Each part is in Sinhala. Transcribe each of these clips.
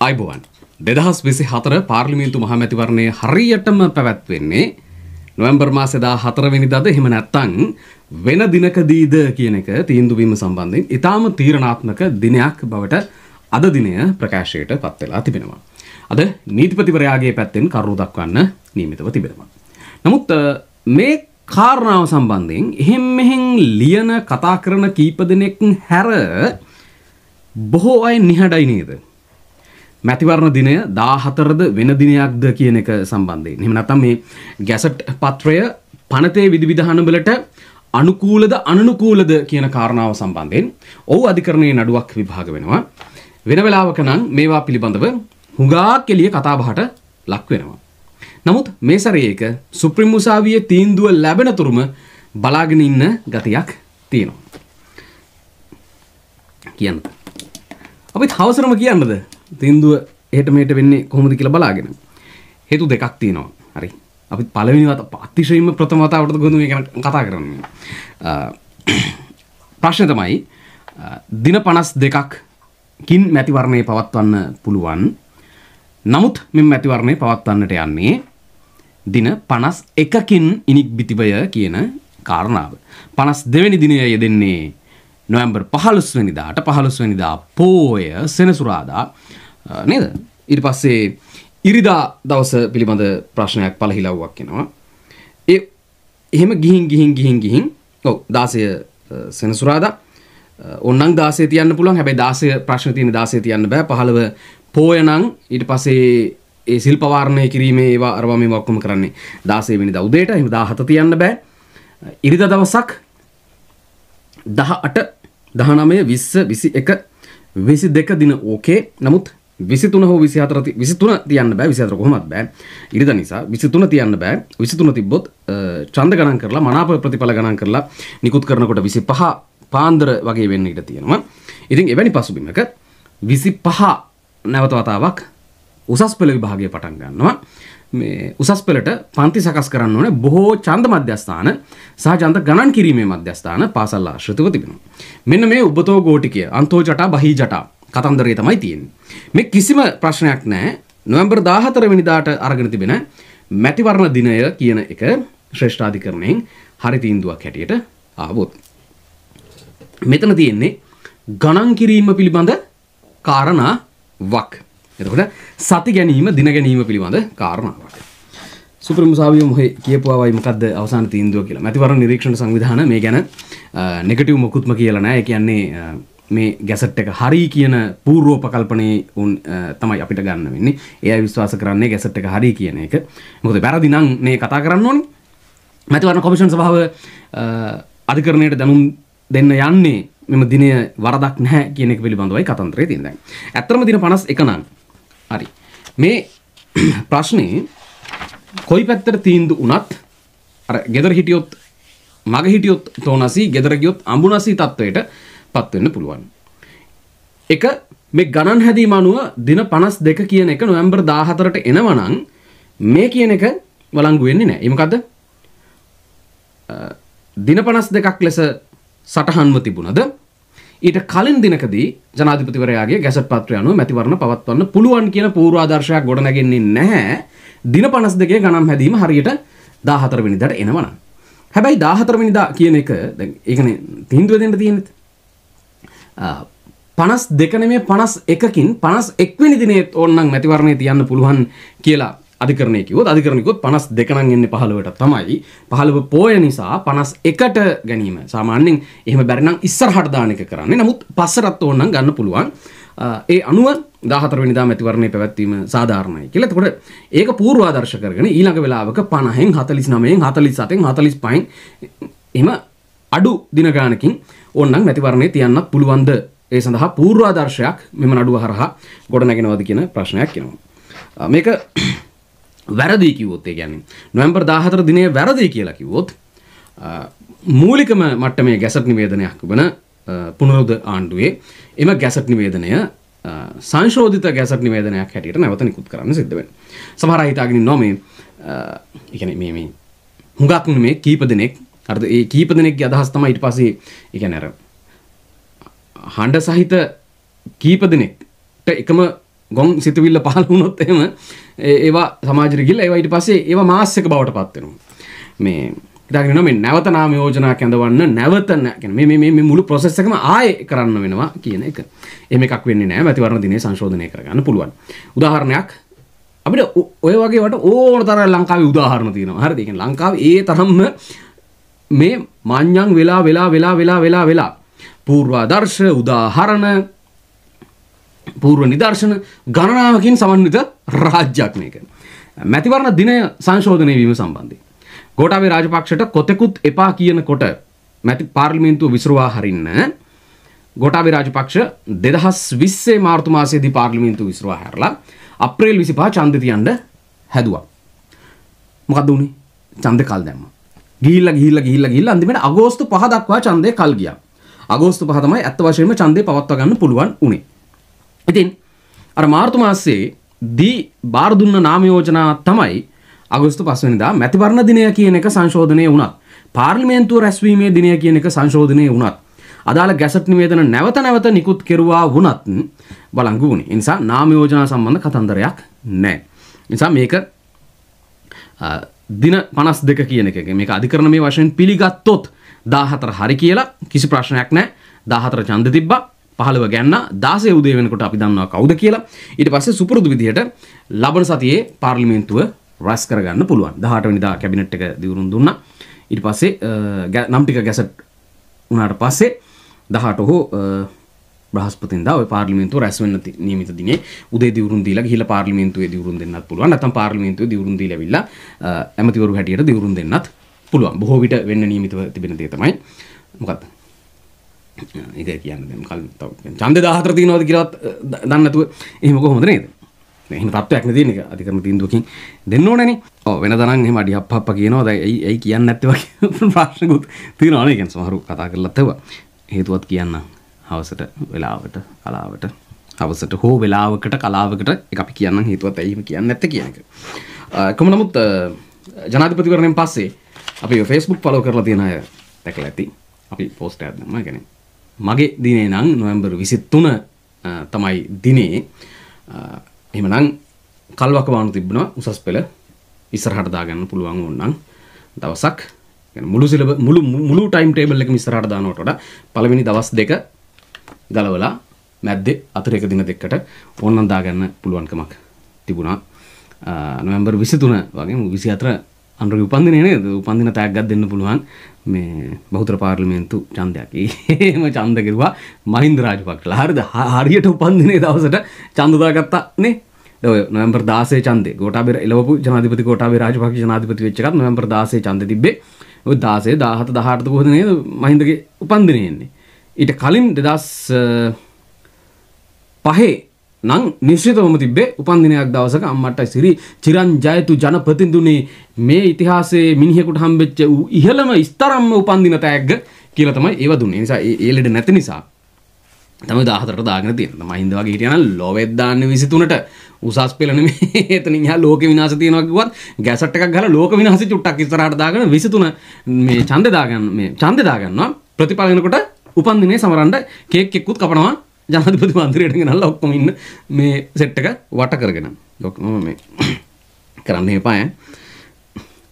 අයිබුවන් දෙදහස් විසි හතර පාර්ලිමින්තු මහමැතිවරණය හරියටම පැවැත්වෙන්නේ නොවම්බර් මාස එදා හතරවෙනි දද එහෙම නැත්තං වෙන දිනකදීද කියන එක තීන්දුවීම සම්බන්ධයෙන් ඉතාම තීරණාත්මක දිනයක් බවට අද දිනය ප්‍රකාශයට පත්වෙලා තිබෙනවා. අද නීතිපතිවරයාගේ පැත්තෙන් කරු දක්වන්න නීමිතව තිබෙනවා. නමුත් මේ කාරණාව සම්බන්ධයෙන් එහෙම් මෙහෙන් ලියන කතා කරන කීප දෙනෙක් හැර බොහෝ අය නිහඩයි නේද මැතිවරණ දිනය 14ද වෙන දිනයක්ද කියන එක සම්බන්ධයෙන්. එහෙම නැත්නම් මේ ගැසට් පත්‍රය පනතේ විධිවිධාන වලට අනුකූලද අනනුකූලද කියන කාරණාව සම්බන්ධයෙන් ඔව් අධිකරණයේ නඩුවක් විභාග වෙනවා. වෙන වෙලාවක නම් මේවා පිළිබඳව හුඟාක් එළිය කතාබහට ලක් වෙනවා. නමුත් මේ සැරේ එක සුප්‍රීම උසාවියේ තීන්දුව ලැබෙනතුරුම බලාගෙන ඉන්න ගතියක් තියෙනවා. කියන්නද? අපිත් හවසරම කියන්නද? තින්දුව එහෙට මෙහෙට වෙන්නේ කොහොමද කියලා බලාගෙන. හේතු දෙකක් තියෙනවා. හරි. අපි පළවෙනි වත අතිශයින්ම ප්‍රථම වතාවට ගොනු මේ ගැන කතා කරන්නේ. ප්‍රශ්න තමයි දින 52ක් කින් මැතිවරණය පවත්වන්න පුළුවන්. නමුත් මෙම මැතිවරණය පවත්වන්නට යන්නේ දින 51කින් ඉනික් බිතිවය කියන කාරණාව. 52 වෙනි දිනය යෙදෙන්නේ නොවැම්බර් පහළුස්වනිදාට පහළුස්වනිදා පෝය සෙනසුරාදා නේද ඉරි පස්සේ ඉරිදා දවස පිළිබඳ ප්‍රශ්නයක් පලහිලව්වක් කෙනවා ඒ එහෙම ගිහින් ගිහින් ගිහින් ගිහින් ඔව දාසය සෙනසුරාදා ඔන්නන් දාසේ තියන්න පුළුවන් හැබැයි දාසය ප්‍රශ්න තියෙන දාසේ තියන්න බෑ පහළව පෝයනං ඊට පස්සේ ඒ සිල් පවාරණය කිරීමේ ඒවා අරවා මේ ඔක්කොම කරන්නේ 16 වෙනිදා උදේට එහෙම 17 තියන්න බෑ ඉරිදා දවසක් 18 දහනමය විස්ස විසි එක විසි දෙක දින ඕකේ නමුත් විසිතුන හෝ විසිහතර විසිතුන තියන්න බෑ විසිතර කොහොමත් බෑ ඉරිද නිසා විසිතුන තියන්න බෑ විසිතුන තිබ්බොත් චන්ද ගණන් කරලා මනාප ප්‍රතිඵල ගණන් කරලා නිකුත් කරනකොට විසි පහ පාන්දර වගේ වෙන්න ඉඩ තියෙනවා ඉතින් එවැනි පසුබිමක විසි පහ නැවත වතාවක් උසස් පෙළ විභාගය පටන් ගන්නවා මේ උසස් පෙළට පන්ති සකස් කරන්න ඕනේ බොහෝ ඡන්ද මධ්‍යස්ථාන සහ ඡන්ද ගණන් කිරීමේ මධ්‍යස්ථාන පාසල් ආශ්‍රිතව තිබෙනවා. මෙන්න මේ උබතෝ ගෝටිකය අන්තෝ ජටා බහි ජටා කතන්දරය තමයි තියෙන්නේ. මේ කිසිම ප්‍රශ්නයක් නැහැ. නොවැම්බර් 14 වෙනිදාට අරගෙන තිබෙන මැතිවරණ දිනය කියන එක ශ්‍රේෂ්ඨාධිකරණයෙන් හරි තීන්දුවක් හැටියට ආවොත්. මෙතන තියෙන්නේ ගණන් කිරීම පිළිබඳ කාරණා වක්. එතකොට සති ගැනීම දින ගැනීම පිළිබඳ කාරණාවක්. සුප්‍රීම සාවිය මොහේ කියපුවාවයි මොකද්ද අවසාන තීන්දුව කියලා. මැතිවරණ නිරීක්ෂණ සංවිධාන මේ ගැන නෙගටිව් මොකුත්ම කියලා නෑ. ඒ කියන්නේ මේ ගැසට් එක හරි කියන පූර්වෝපකල්පනයේ උන් තමයි අපිට ගන්න වෙන්නේ. එයා විශ්වාස කරන්නේ ගැසට් එක හරි කියන එක. මොකද වැරදි නම් මේ කතා කරන්න ඕනේ. මැතිවරණ කොමිෂන් සභාව අධිකරණයට දැනුම් දෙන්න යන්නේ මෙම දිනය වරදක් නැහැ කියන එක පිළිබඳවයි කතන්දරේ තියෙන දැන්. ඇත්තම දින 51 නම් හරි. මේ ප්‍රශ්නේ කොයි පැත්තට තීන්දු වුණත් අර gedara හිටියොත් මග හිටියොත් තෝනසි gedara ගියොත් අඹුනසි තත්වයට පත් වෙන්න පුළුවන්. එක මේ ගණන් හැදීම අනුව දින 52 කියන එක නොවැම්බර් 14ට එනවනම් මේ කියන එක වළංගු වෙන්නේ නැහැ. ඒ මොකද? දින 52ක් ලෙස සටහන්ව තිබුණද ඊට කලින් දිනකදී ජනාධිපතිවරයාගේ ගැසට් පත්‍රය අනුව මැතිවරණ පවත්වන්න පුළුවන් කියන පූර්වාදර්ශයක් ගොඩනැගෙන්නේ නැහැ. දින 52 ගණන් හැදීම හරියට 14 වෙනිදාට එනවනම්. හැබැයි 14 වෙනිදා කියන එක දැන් ඒකනේ තීන්දුව දෙන්න තියෙන්නේ. පනස් දෙකන මේ පනස් එකකින් පනස් එක්වැනි දිනේත් ඕන්නම් මැතිවරණය තියන්න පුළුවන් කියලා අධිකරණය කිවොත් අධිකරණිකොත් පනස් දෙකනන් එන්න පහලවට තමයි පහළව පෝය නිසා පනස් එකට ගැනීම සාමාන්‍යෙන් එහම බැරිනම් ඉස්සර හටදානක කරන්නේ නමුත් පස්සරත් ඕන්නන් ගන්න පුළුවන් ඒ අනුව දාහතර නිදා මැතිවරණය පැවැත්වීම සාධාරණය කියලා තකොට ඒක පූර්වාදර්ශ කරගෙන ඊළඟ වෙලාවක පණහෙන් හතලිස් නමයෙන් හතලිස් සතෙන් හතලිස් පයින් එම අඩු දිනගානකින් ඔන්නන් මැතිවරණය තියන්න පුළුවන්ද ඒ සඳහා පූර්වාදර්ශයක් මෙම නඩුව හරහා ගොඩ නැගෙනවද කියන ප්‍රශ්නයක් කෙනවා මේක වැරදි කිව්වොත් ඒ කියන්නේ නොවැම්බර් 14 දිනයේ වැරදි කියලා කිව්වොත් මූලිකම මට්ටමේ ගැසට් නිවේදනයක් වන පුනරුද ආණ්ඩුවේ එම ගැසට් නිවේදනය සංශෝධිත ගැසට් නිවේදනයක් හැටියට නැවත නිකුත් කරන්න සිද්ධ වෙනවා. සමහර අය හිතාගෙන ඉන්නවා මේ ඒ කියන්නේ මේ මේ හුඟක් මේ කීප දෙනෙක් අර ඒ කීප දෙනෙක්ගේ අදහස් තමයි ඊට පස්සේ ඒ කියන්නේ අර හඬ සහිත කීප දෙනෙක්ට එකම ගොන් සිතවිල්ල පහළ වුණොත් එහෙම ඒවා සමාජයට ගිහිල්ලා ඒවා ඊට පස්සේ ඒවා මාස් එක බවට පත් වෙනවා. මේ ඉතාගෙන මේ නැවත නාම යෝජනා කැඳවන්න නැවත මේ මේ මේ මුළු process එකම ආයෙ කරන්න වෙනවා කියන එක. එහෙම එකක් වෙන්නේ නැහැ. මැතිවරණ දිනේ සංශෝධනය කරගන්න පුළුවන්. උදාහරණයක් අපිට ඔය වගේ වට ඕන තරම් ලංකාවේ උදාහරණ තියෙනවා. හරිද? ඒ කියන්නේ ලංකාවේ ඒ තරම්ම මේ මාන්‍යම් වෙලා වෙලා වෙලා වෙලා වෙලා වෙලා පූර්වාදර්ශ උදාහරණ පූර්ව නිදර්ශන ගණනාවකින් සමන්විත රාජ්‍යයක් මේක. මැතිවරණ දිනය සංශෝධනය වීම සම්බන්ධයෙන්. ගෝඨාභය රාජපක්ෂට කොතෙකුත් එපා කියනකොට මැති පාර්ලිමේන්තුව විසිරුවා හරින්න ගෝඨාභය රාජපක්ෂ 2020 මාර්තු මාසයේදී පාර්ලිමේන්තුව විසිරුවා හැරලා අප්‍රේල් 25 ඡන්දෙ තියන්න හැදුවා. මොකද උනේ? ඡන්දෙ කල් දැම්මා. ගිහිල්ලා ගිහිල්ලා ගිහිල්ලා ගිහිල්ලා අන්තිමට අගෝස්තු 5 දක්වා ඡන්දේ කල් ගියා. අගෝස්තු 5 තමයි අත්ත වශයෙන්ම ඡන්දේ පවත්වා ගන්න පුළුවන් උනේ. ඉතින් අර මාර්තු මාසයේ දී බාර දුන්න නාම යෝජනා තමයි අගෝස්තු 5 වෙනිදා මැතිවරණ දිනය කියන එක සංශෝධනය වුණත් පාර්ලිමේන්තුව රැස්වීමේ දිනය කියන එක සංශෝධනය වුණත් අදාළ ගැසට් නිවේදන නැවත නැවත නිකුත් කෙරුවා වුණත් බලංගු වුණේ. ඒ නිසා නාම යෝජනා සම්බන්ධ කතන්දරයක් නැහැ. නිසා මේක දින 52 කියන එක මේක අධිකරණමය වශයෙන් පිළිගත්තොත් 14 හරි කියලා කිසි ප්‍රශ්නයක් නැහැ. 14 ඡන්ද තිබ්බා. පහළව ගැන්න දාසය උදේ වෙනකොට අපි දන්නවා කවුද කියලා ඊට පස්සේ සුපුරුදු විදිහට ලබන සතියේ පාර්ලිමේන්තුව රැස් කරගන්න පුළුවන් 18 වෙනිදා කැබිනට් එක දිවුරුම් දුන්නා ඊට පස්සේ නම් ටික ගැසට් වුණාට පස්සේ 18 හෝ බ්‍රහස්පතින්දා ඔය පාර්ලිමේන්තුව රැස් වෙන්න නියමිත දිනේ උදේ දිවුරුම් දීලා ගිහිල්ලා පාර්ලිමේන්තුවේ දිවුරුම් දෙන්නත් පුළුවන් නැත්නම් පාර්ලිමේන්තුවේ දිවුරුම් දීලා ඇවිල්ලා ඇමතිවරු හැටියට දිවුරුම් දෙන්නත් පුළුවන් බොහෝ විට වෙන්න නියමිතව තිබෙන දේ තමයි මොකක්ද ඒක කියන්න කල් චන්ද දාහතර තියනවද කියලත් දන්න නැතුව එහෙම කොහොමද නේද එහෙම තත්ත්වයක් නෙදින එක අධිකරණ තීන්දුවකින් දෙන්න ඕනනේ ඔව් වෙන දණන් එහෙම අඩි අප්ප අප්ප කියනවා දැන් ඇයි ඇයි කියන්නේ නැත්තේ වගේ ප්‍රශ්නකුත් තියෙනවා නේ කියන්නේ සමහරු කතා කරලා තව හේතුවත් කියන්න හවසට වෙලාවට කලාවට හවසට හෝ වෙලාවකට කලාවකට එක අපි කියන්න හේතුවත් ඇයි එහෙම කියන්නේ නැත්තේ කියන එක කොහොම නමුත් ජනාධිපතිවරණයෙන් පස්සේ අපි ෆේස්බුක් ෆලෝ කරලා තියෙන අය දැකලා ඇති අපි පෝස්ට් එකක් දැම්මා කියන්නේ මගේ දිනේ නම් නොවැම්බර් 23 තමයි දිනේ එහෙමනම් කල්වක වානු තිබුණා උසස් පෙළ ඉස්සරහට දාගන්න පුළුවන් ඕනනම් දවසක් මුළු සිලබ මුළු මුළු ටයිම් ටේබල් එකම ඉස්සරහට දානවට වඩා පළවෙනි දවස් දෙක ගලවලා මැද්දේ අතර එක දින දෙකකට ඕනනම් දාගන්න පුළුවන්කමක් තිබුණා නොවැම්බර් 23 වගේ 24 අනුරගේ උපන්දිනේ නේද උපන්දින තෑග්ගක් දෙන්න පුළුවන් මේ බෞද්ධ පාර්ලිමේන්තු ඡන්දයක්. ඒම ඡන්ද කෙරුවා මහින්ද රාජපක්ෂලා. හරිද? හරියට උපන්දිනේ දවසට ඡන්ද දාගත්තා නේ. ඔය නොවැම්බර් 16 ඡන්දේ ගෝඨාභය එළවපු ජනාධිපති ගෝඨාභය රාජපක්ෂ ජනාධිපති වෙච්ච එකත් නොවැම්බර් 16 ඡන්දේ තිබ්බේ. ඔය 16 17 18 කොහොද නේද මහින්දගේ උපන්දිනේ එන්නේ. ඊට කලින් 2005 නම් නිශ්චිතවම තිබ්බේ උපන්දිනයක් දවසක අම්මට සිරි චිරන් ජයතු ජනපතිඳුනේ මේ ඉතිහාසයේ මිනිහෙකුට හම්බෙච්ච ඉහළම ස්තරම්ම උපන්දින තෑග්ග කියලා තමයි ඒව දුන්නේ. නිසා ඒ ලෙඩ නැති නිසා තමයි 14ට දාගෙන තියෙන්නේ. මහින්ද වගේ හිටියනම් ලොවෙත් දාන්නේ 23ට. උසස් පෙළ නෙමෙයි එතනින් එහා ලෝක විනාශ තියෙනවා කිව්වත් ගැසට් එකක් ගහලා ලෝක විනාශ චුට්ටක් ඉස්සරහට දාගෙන 23 මේ ඡන්දේ දාගන්න මේ ඡන්දේ දාගන්නවා ප්‍රතිපල වෙනකොට උපන්දිනේ සමරන්න කේක් එක්කුත් කපනවා ජනතිපති මන්ත්‍රයට ගෙනල්ලා ඔක්කොම ඉන්න මේ සෙට් එක වට කරගෙන ඔක්කොම මේ කරන්න එපා ඈ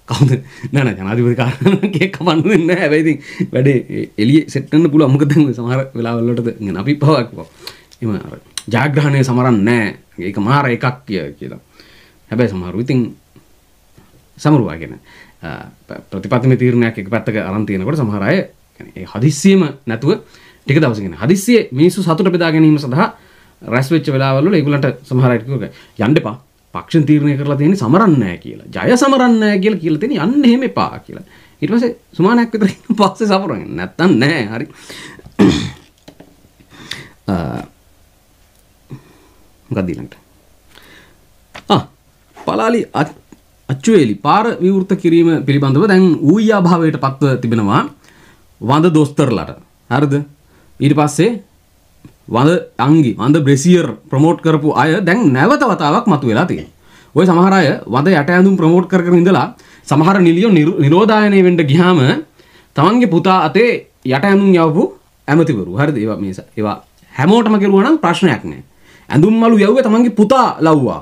කවුද නෑ නෑ ජනාධිපති කාරණාගේ කමන්න දෙන්නේ නැහැ හැබැයි ඉතින් වැඩේ එළියේ සෙට් කරන්න පුළුවන් මොකද දැන් සමහර වෙලාවල් වලට ගෙන අපි පවක් පව එහම අර ජාග්‍රහණය සමරන්නේ නැහැ ඒක මාර එකක් කියලා හැබැයි සමහරු ඉතින් සමරුවාගෙන ප්‍රතිපත්තිමේ තීරණයක් එක පැත්තක අරන් තියෙනකොට සමහර අය ඒ හදිස්සියම නැතුව ටික දවසගෙන හදිස්සියේ මිනිස්සු සතුට බෙදා ගැනීම සඳහා රැස් වෙච්ච වෙලාවල් වල ඒගොල්ලන්ට සමහර අය කිව්වා යන්න එපා. පක්ෂන් තීරණය කරලා තියෙන්නේ සමරන්නේ නැහැ කියලා. ජය සමරන්නේ නැහැ කියලා කියලා තියෙන යන්න එහෙම එපා කියලා. ඊට පස්සේ සුමානක් විතර ඉන්න පස්සේ සමරන්නේ නැත්තම් නැහැ. හරි. මොකක්ද ඊළඟට? ආ පලාලි අච්චුවේලි පාර විවෘත කිරීම පිළිබඳව දැන් ඌයා භාවයට පත්ව තිබෙනවා වඳ දොස්තරලට. හරිද? ඊට පස්සේ වඳ අංගි වඳ බ්‍රෙසියර් ප්‍රමෝට් කරපු අය දැන් නැවත වතාවක් මතු වෙලා තියෙන. ඔය සමහර අය වඳ යට ඇඳුම් ප්‍රමෝට් කර කර ඉඳලා සමහර නිලියෝ නිරෝධායනය වෙන්න ගියාම තමන්ගේ පුතා අතේ යට ඇඳුම් යවපු ඇමතිවරු හරිද ඒවා මේ ඒවා හැමෝටම කෙරුවා නම් ප්‍රශ්නයක් නෑ. ඇඳුම් මලු යවුවේ තමන්ගේ පුතා ලව්වා.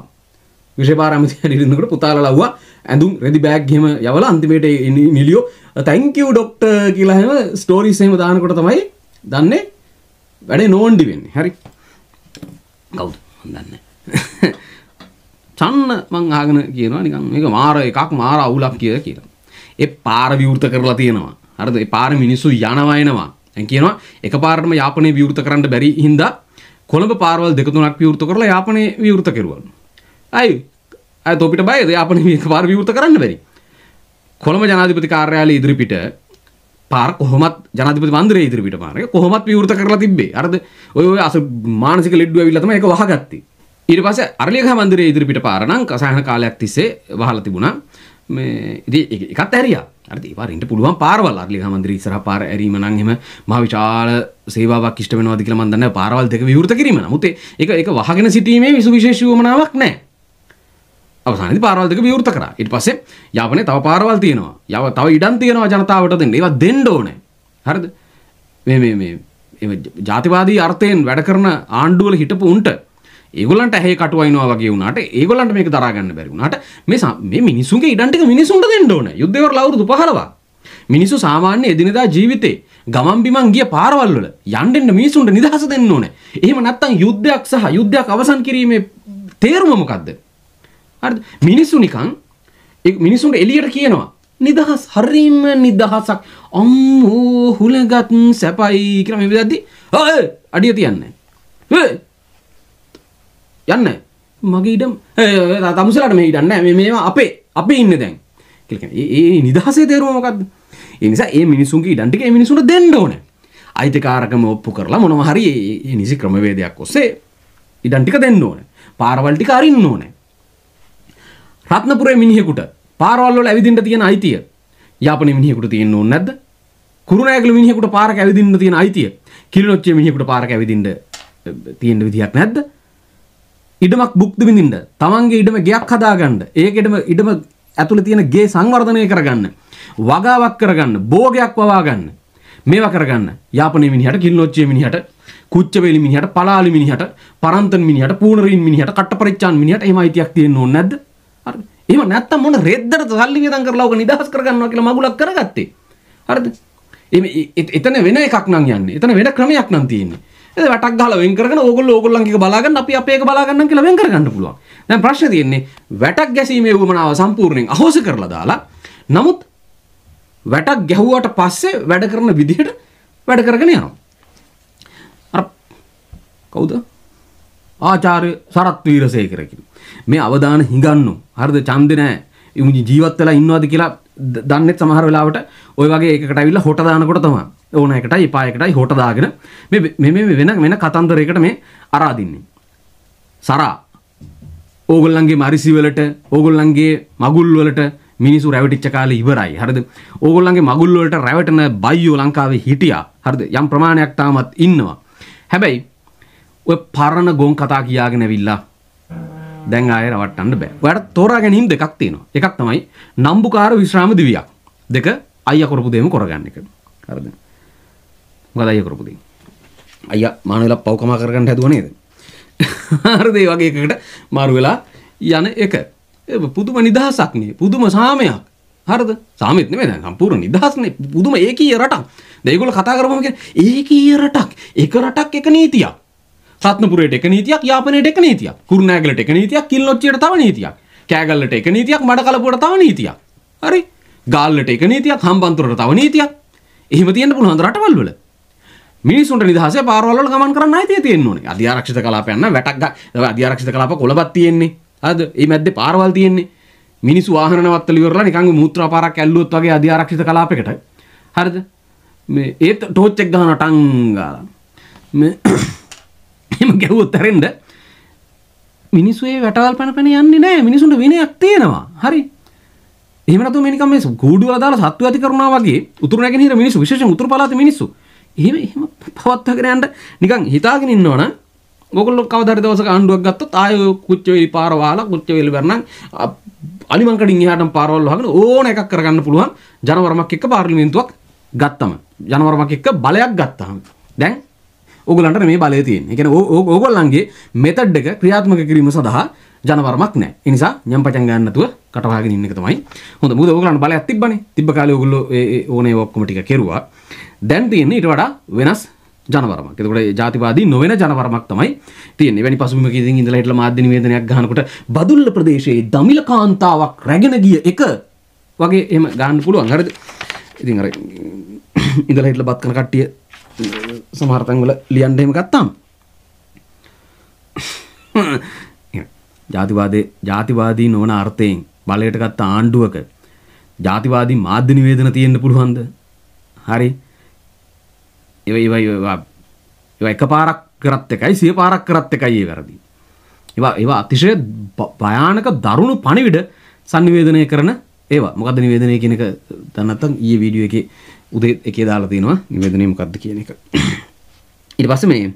විශේෂපාර ඇමති නිරින්නකොට පුතාලා ලව්වා ඇඳුම් රෙදි බෑග් එහෙම යවලා අන්තිමේට නිලියෝ තැන්කියු ඩොක්ටර් කියලා හැම ස්ටෝරීස් එහෙම දානකොට තමයි දන්නේ වැඩේ නෝන්ඩි වෙන්නේ හරි කවුද දන්න චන්න මං ආගෙන කියනවා නිකන් මේක මාර එකක් මාර අවුලක් කිය කියලා. ඒ පාර විවෘත කරලා තියෙනවා. හරිද? ඒ පාර මිනිස්සු යනවා එනවා. දැන් කියනවා එකපාරටම යාපනයේ විවෘත කරන්න බැරි හින්දා කොළඹ පාරවල් දෙක තුනක් විවෘත කරලා යාපනයේ විවෘත කෙරුවලු. අයි අය තොපිට බයද යාපනයේ එකපාර විවෘත කරන්න බැරි. කොළඹ ජනාධිපති කාර්යාලයේ ඉදිරිපිට පාර කොහොමත් ජනතිපති වන්දරේ ඉදිරිපිට පාරක කොහොමත් විවෘත කරලා තිබේ අරද ඔය අස මානසික ලෙඩ්ඩුව ඇවිල්ලතම එක වහගත්ති ඊට පස්සේ අරලියහ මන්දිරේ ඉදිරිපිට පාර නම් කසහන කාලයක් තිස්සේ වහලා තිබුණා මේ ඉතින් ඒකත් ඇරියා අර ඒවාරින්ට පුළුවන් පාරවල් අරලියහ මන්දිරේ ඉස්සරහ පාර ඇරීම නම් එහෙම මහ විශාල සේවාවක් ඉෂ්ට වෙනවාද කියලා මම දන්නේ පාරවල් දෙක විවෘත කිරීම නමුත් ඒක ඒක වහගෙන සිටීමේ විශේෂ වමනාවක් නැහැ අවසානයේ පාරවල් දෙක විවෘත කරා. ඊට පස්සේ යාපනයේ තව පාරවල් තියෙනවා. යව තව ඉඩම් තියෙනවා ජනතාවට දෙන්න. ඒවා දෙන්න ඕනේ. හරිද? මේ මේ මේ ජාතිවාදී අර්ථයෙන් වැඩ කරන ආණ්ඩුව වල හිටපු උන්ට ඒගොල්ලන්ට ඇහි කටුවයිනවා වගේ වුණාට ඒගොල්ලන්ට මේක දරා ගන්න බැරි වුණාට මේ මේ මිනිසුන්ගේ ඉඩම් ටික මිනිසුන්ට දෙන්න ඕනේ. යුද්ධේ වල අවුරුදු 15. මිනිස්සු සාමාන්‍ය එදිනෙදා ජීවිතේ ගමන් බිමන් ගිය පාරවල් වල යන්න එන්න මිනිසුන්ට නිදහස දෙන්න ඕනේ. එහෙම නැත්නම් යුද්ධයක් සහ යුද්ධයක් අවසන් කිරීමේ තේරුම මොකද්ද? හරිද මිනිස්සු නිකන් මිනිසුන්ට එළියට කියනවා නිදහස් හරීම නිදහසක් අම්මෝ හුලගත් සැපයි කියලා මේ විදද්දි ඔය අඩිය තියන්නේ ඔය යන්න මගේ ඉඩම් තමුසලට මේ ඉඩන්නේ මේ මේවා අපේ අපි ඉන්නේ දැන් කියලා කියන්නේ ඒ නිදහසේ තේරුම මොකද්ද ඒ නිසා මේ මිනිසුන්ගේ ඉඩම් ටික මේ මිනිසුන්ට දෙන්න ඕනේ අයිතිකාරකම ඔප්පු කරලා මොනවා හරි ඒ නිසි ක්‍රමවේදයක් ඔස්සේ ඉඩම් ටික දෙන්න ඕනේ පාරවල් ටික අරින්න ඕනේ රත්නපුරේ මිනිහෙකුට පාරවල් වල ඇවිදින්න තියෙන අයිතිය යාපනයේ මිනිහෙකුට තියෙන්න ඕනේ නැද්ද? කුරුණෑගල මිනිහෙකුට පාරක ඇවිදින්න තියෙන අයිතිය කිලිනොච්චේ මිනිහෙකුට පාරක ඇවිදින්න තියෙන විදියක් නැද්ද? ඉඩමක් භුක්ති විඳින්න, තමන්ගේ ඉඩම ගයක් හදාගන්න, ඒකෙඩම ඉඩම ඇතුළේ තියෙන ගේ සංවර්ධනය කරගන්න, වගාවක් කරගන්න, භෝගයක් වවා ගන්න. මේවා කරගන්න. යාපනයේ මිනිහට, කිලිනොච්චේ මිනිහට, කුච්චවේලි මිනිහට, පලාලි මිනිහට, පරන්තන් මිනිහට, පූනරින් මිනිහට, කට්ටපරිච්චාන් මිනිහට එහෙම අයිතියක් තියෙන්න ඕනේ නැද්ද? හරිද? එහෙම නැත්තම් මොන රෙද්දට සල්ලි වියදම් කරලා ඔක නිදහස් කරගන්නවා කියලා මගුලක් කරගත්තේ. හරිද? එතන වෙන එකක් නම් යන්නේ. එතන වෙන ක්‍රමයක් නම් තියෙන්නේ. එද වැටක් ගහලා වෙන් කරගෙන ඕගොල්ලෝ ඕගොල්ලන්ගේ බලාගන්න අපි අපේ එක බලාගන්නම් කියලා වෙන් කරගන්න පුළුවන්. දැන් ප්‍රශ්නේ තියෙන්නේ වැටක් ගැසීමේ වුමනාව සම්පූර්ණයෙන් අහෝස කරලා දාලා නමුත් වැටක් ගැහුවාට පස්සේ වැඩ කරන විදිහට වැඩ කරගෙන යනවා. අර කවුද? ආචාර්ය සරත් වීරසේකර කියලා. මේ අවධාන හිඟන්නු හරිද ඡන්දේ නැහැ ජීවත් වෙලා ඉන්නවද කියලා දන්නෙත් සමහර වෙලාවට ওই වගේ එකකට අවිල්ලා හොට දානකොට තමයි ඕන එකටයි එපා එකටයි හොට දාගෙන මේ මේ වෙන වෙන කතන්දරයකට මේ අරාදින්නේ සරා ඕගොල්ලන්ගේ මරිසි වලට ඕගොල්ලන්ගේ මගුල් වලට මිනිසු රැවටිච්ච කාලේ ඉවරයි හරිද ඕගොල්ලන්ගේ මගුල් වලට රැවටෙන බයියෝ ලංකාවේ හිටියා හරිද යම් ප්‍රමාණයක් තාමත් ඉන්නවා හැබැයි ඔය පරණ ගොන් කතා කියාගෙන ඇවිල්ලා දැන් ආය රවට්ටන්න බෑ. ඔයාලට තෝරා ගැනීම දෙකක් තියෙනවා. එකක් තමයි නම්බුකාර විශ්‍රාම දිවියක්. දෙක අයියා කරපු දේම කරගන්න එක. හරිද? මොකද අයියා කරපු දේ? අයියා මානවලා පව්කමා කරගන්න හැදුවා නේද? හරිද? ඒ වගේ එකකට මාරු වෙලා යන එක. පුදුම නිදහසක් නේ. පුදුම සාමයක්. හරිද? සාමෙත් නෙමෙයි දැන් සම්පූර්ණ නිදහස්නේ. පුදුම ඒකීය රටක්. දැන් ඒගොල්ලෝ කතා කරපුවම කියන්නේ ඒකීය රටක්. එක රටක් එක නීතියක්. රත්නපුරයට එක නීතියක් යාපනයට එක නීතියක් කුරුණෑගලට එක නීතියක් කිල්ලොච්චියට තව නීතියක් කෑගල්ලට එක නීතියක් මඩකලපුවට තව නීතියක් හරි ගාල්ලට එක නීතියක් හම්බන්තොටට තව නීතියක් එහෙම තියෙන්න පුළුවන් රටවල් වල මිනිසුන්ට නිදහසේ පාරවල් වල ගමන් කරන්න අයිතිය තියෙන්න ඕනේ අධ්‍යාරක්ෂිත කලාපයක් නම් වැටක් ගන්න අධ්‍යාරක්ෂිත කලාප කොළඹක් තියෙන්නේ හරිද මේ මැද්දේ පාරවල් තියෙන්නේ මිනිස්සු වාහන නවත්තලා ඉවරලා නිකන් මූත්‍රා පාරක් ඇල්ලුවොත් වගේ අධ්‍යාරක්ෂිත කලාපයකට හරිද මේ ඒත් ටෝච් එක ගහන ටං ගාලා මේ එහෙම ගැහුවොත් ඇරෙන්න මිනිස්සු ඒ වැටවල් පැන පැන යන්නේ නැහැ මිනිසුන්ට විනයක් තියෙනවා හරි එහෙම නැතුව මේ නිකන් මේ කූඩු වල දාලා සත්තු ඇති කරනවා වගේ උතුරු නැගෙන හිර මිනිස්සු විශේෂයෙන් උතුරු පළාතේ මිනිස්සු එහෙම එහෙම පවත්වාගෙන යන්න නිකන් හිතාගෙන ඉන්නවනම් ඔගොල්ලෝ කවදාද දවසක ආණ්ඩුවක් ගත්තොත් ආයෙ කුච්චවේලි පාර වහලා කුච්චවේලි වරනම් අලිමන් කඩින් එහාටම පාරවල් වහගෙන ඕන එකක් කරගන්න පුළුවන් ජනවරමක් එක්ක පාර්ලිමේන්තුවක් ගත්තම ජනවරමක් එක්ක බලයක් ගත්තාම දැන් ඔගලන්ට මේ බලය තියෙන් එකන ඕගොල්ලන්ගේ මෙතඩ් එක ක්‍රියාත්මක කිරීම සඳහා ජනවරමක් නෑ එනිසා යම් පටන් ගන්නතුව කටවාගෙන ඉන්න එක තමයි හොඳ මුද ඔයගලන්ට බලයක් තිබ්බනේ තිබ්බ කාලේ ඔයගොල්ලෝ ඕනේ ඔක්කොම ටික කෙරුවා දැන් තියෙන්නේ ඊට වඩා වෙනස් ජනවරමක්. එතකොට ජාතිවාදී නොවන ජනවරමක් තමයි තියෙන්නේ. එවැනි පසුබිමකින් ඉඳලා හිටලා මාධ්‍ය නිවේදනයක් ගහනකොට බදුල්ල ප්‍රදේශයේ දමිල කාන්තාවක් රැගෙන ගිය එක වගේ එහෙම ගන්න පුළුවන්. හරිද? ඉතින් අර ඉඳලා හිටලා බත් කන කට්ටිය සමහරතංගල ලියන්ටම ගත්තාම් ජාතිවාදේ ජාතිවාදී නොවන අර්ථයෙන් බලයට ගත්ත ආණ්ඩුවක ජාතිවාදී මාධ්‍ය නිවේදන තියෙන්න පුළුවන්ද හරි ඒව ඒව ඒව එක පාරක් කරත් එකයි සිය පාරක් කරත් එකයි ඒ වැරදි ඒවා ඒවා අතිශය භයානක දරුණු පණිවිඩ sannivedanaya කරන ඒවා මොකද්ද නිවේදනය කියන එක දැන් නැත්තම් ඊයේ වීඩියෝ එකේ උදේ එකේ දාලා තිනවා නිවේදනය මොකක්ද කියන එක. ඊට පස්සේ මේ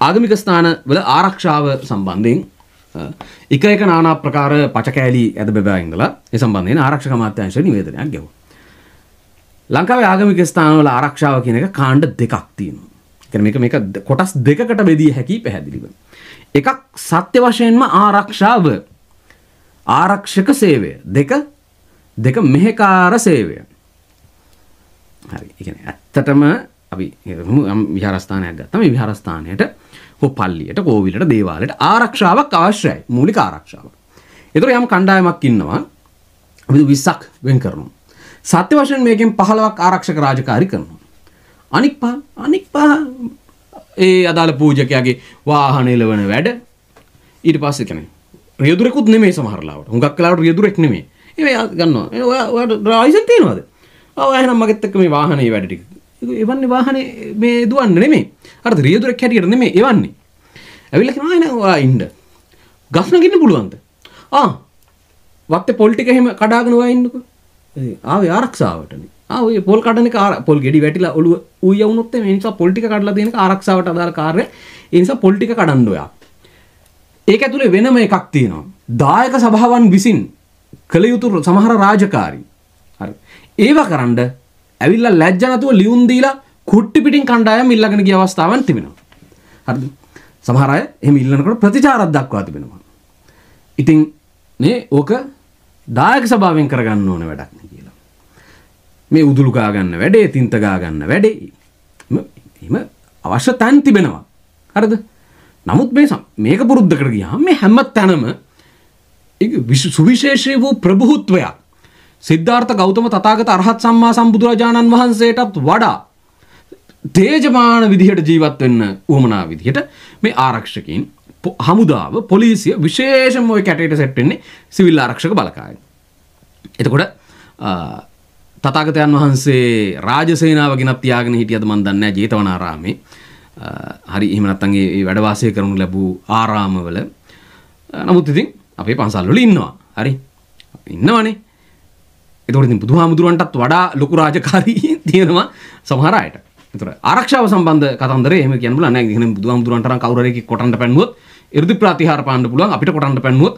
ආගමික ස්ථාන වල ආරක්ෂාව සම්බන්ධයෙන් එක එක নানা ප්‍රකාර පචකෑලි ඇද බබා ඉඳලා ඒ සම්බන්ධයෙන් ආරක්ෂක අමාත්‍යාංශ නිවේදනයක් ගෙවුවා. ලංකාවේ ආගමික ස්ථාන වල ආරක්ෂාව කියන එක කාණ්ඩ දෙකක් තියෙනවා. කියන්නේ මේක මේක කොටස් දෙකකට බෙදී හැකි පැහැදිලිව. එකක් සත්‍ය වශයෙන්ම ආරක්ෂාව ආරක්ෂක සේවය දෙක දෙක මෙහෙකාර සේවය හරි එකන ඇත්තටම අපි විහාරස්ථානයක් ගත්තම විහාරස්ථානයට හො පල්ලියට කෝවිලට දේවාලට ආරක්ෂාවක් අවශ්‍යයි මූලික ආරක්ෂාව. එතුර යම් කණ්ඩායමක් ඉන්නවා විස්සක් වෙන් කරනු. සත්‍ය වශයෙන් මේකින් පහලවක් ආරක්ෂක රාජකාරි කරනවා. අනික් පහ අනික් පහ ඒ අදාළ පූජකයාගේ වාහන එලවන වැඩ ඊට පස්සේ කනේ රියදුරෙකුත් නෙමේ සමහරලාවට හුඟක් කලාවට රියදුරෙක් නෙමේ ඒ ගන්නවා ඔයාට රායිසන් තියෙනවද අවයන මගත්තක මේ වාහනේ වැඩටික එවන්නේ වාහනේ මේ දුවන්න නෙමේ අර රියදුරක් හැටියට නෙමේ එවන්නේ ඇවිල්ලා කියනවා එන ඔයා ඉන්න ගස් නගින්න පුළුවන්ද ආ වත්තේ පොල් ටික එහෙම කඩාගෙන ඔයා ඉන්නකෝ ආවේ ආරක්ෂාවටනේ ආ ඔය පොල් කඩන එක පොල් ගෙඩි වැටිලා ඔළුව ඌය වුණොත් මේ නිසා පොල් ටික කඩලා දෙන එක ආරක්ෂාවට අදාළ කාර්යය ඒ නිසා පොල් ටික කඩන්න ඔයා ඒක ඇතුලේ වෙනම එකක් තියෙනවා දායක සභාවන් විසින් කළ යුතු සමහර රාජකාරී ඒවා කරන්න ඇවිල්ලා ලැජ්ජ නැතුව ලියුම් දීලා කුට්ටි පිටින් කණ්ඩායම් ඉල්ලගෙන ගිය අවස්ථාවන් තිබෙනවා. හරිද? සමහර අය එහෙම ඉල්ලනකොට ප්‍රතිචාරයක් දක්වා තිබෙනවා. ඉතින් නේ ඕක දායක සභාවෙන් කරගන්න ඕන වැඩක් නේ කියලා. මේ උදුළු ගා ගන්න වැඩේ, තින්ත ගා ගන්න වැඩේ. එහෙම අවශ්‍ය තැන් තිබෙනවා. හරිද? නමුත් මේ මේක පුරුද්දකට ගියාම මේ හැම තැනම ඒක සුවිශේෂී වූ ප්‍රභූත්වයක් සිද්ධාර්ථ ගෞතම තථාගත අරහත් සම්මා සම්බුදුරජාණන් වහන්සේටත් වඩා තේජමාන විදිහට ජීවත් වෙන්න උවමනා විදිහට මේ ආරක්ෂකයන් හමුදාව පොලිසිය විශේෂම ওই කැටේට සෙට් වෙන්නේ සිවිල් ආරක්ෂක බලකාය. එතකොට තථාගතයන් වහන්සේ රාජසේනාව ගෙනත් තියාගෙන හිටියද මන් දන්නේ නැහැ ජේතවනාරාමේ. හරි එහෙම නැත්නම් ඒ වැඩ වාසය කරනු ලැබූ ආරාමවල. නමුත් ඉතින් අපේ පන්සල් වල ඉන්නවා. හරි. ඉන්නවනේ. එතකොට බුදු හාමුදුරුවන්ටත් වඩා ලොකු රාජකාරී තියෙනවා සමහරයට තර ආරක්ෂාව සම්බන්ධ කතන්දර එම කියන බල නෑ ඉතින් බුදුහාමුදුරන්ට කවුරුරෙක් කොටන්න පැන්නුවොත් 이르දි ප්‍රතිහාර පාන්න පුළුවන් අපිට කොටන්න පැන්නුවොත්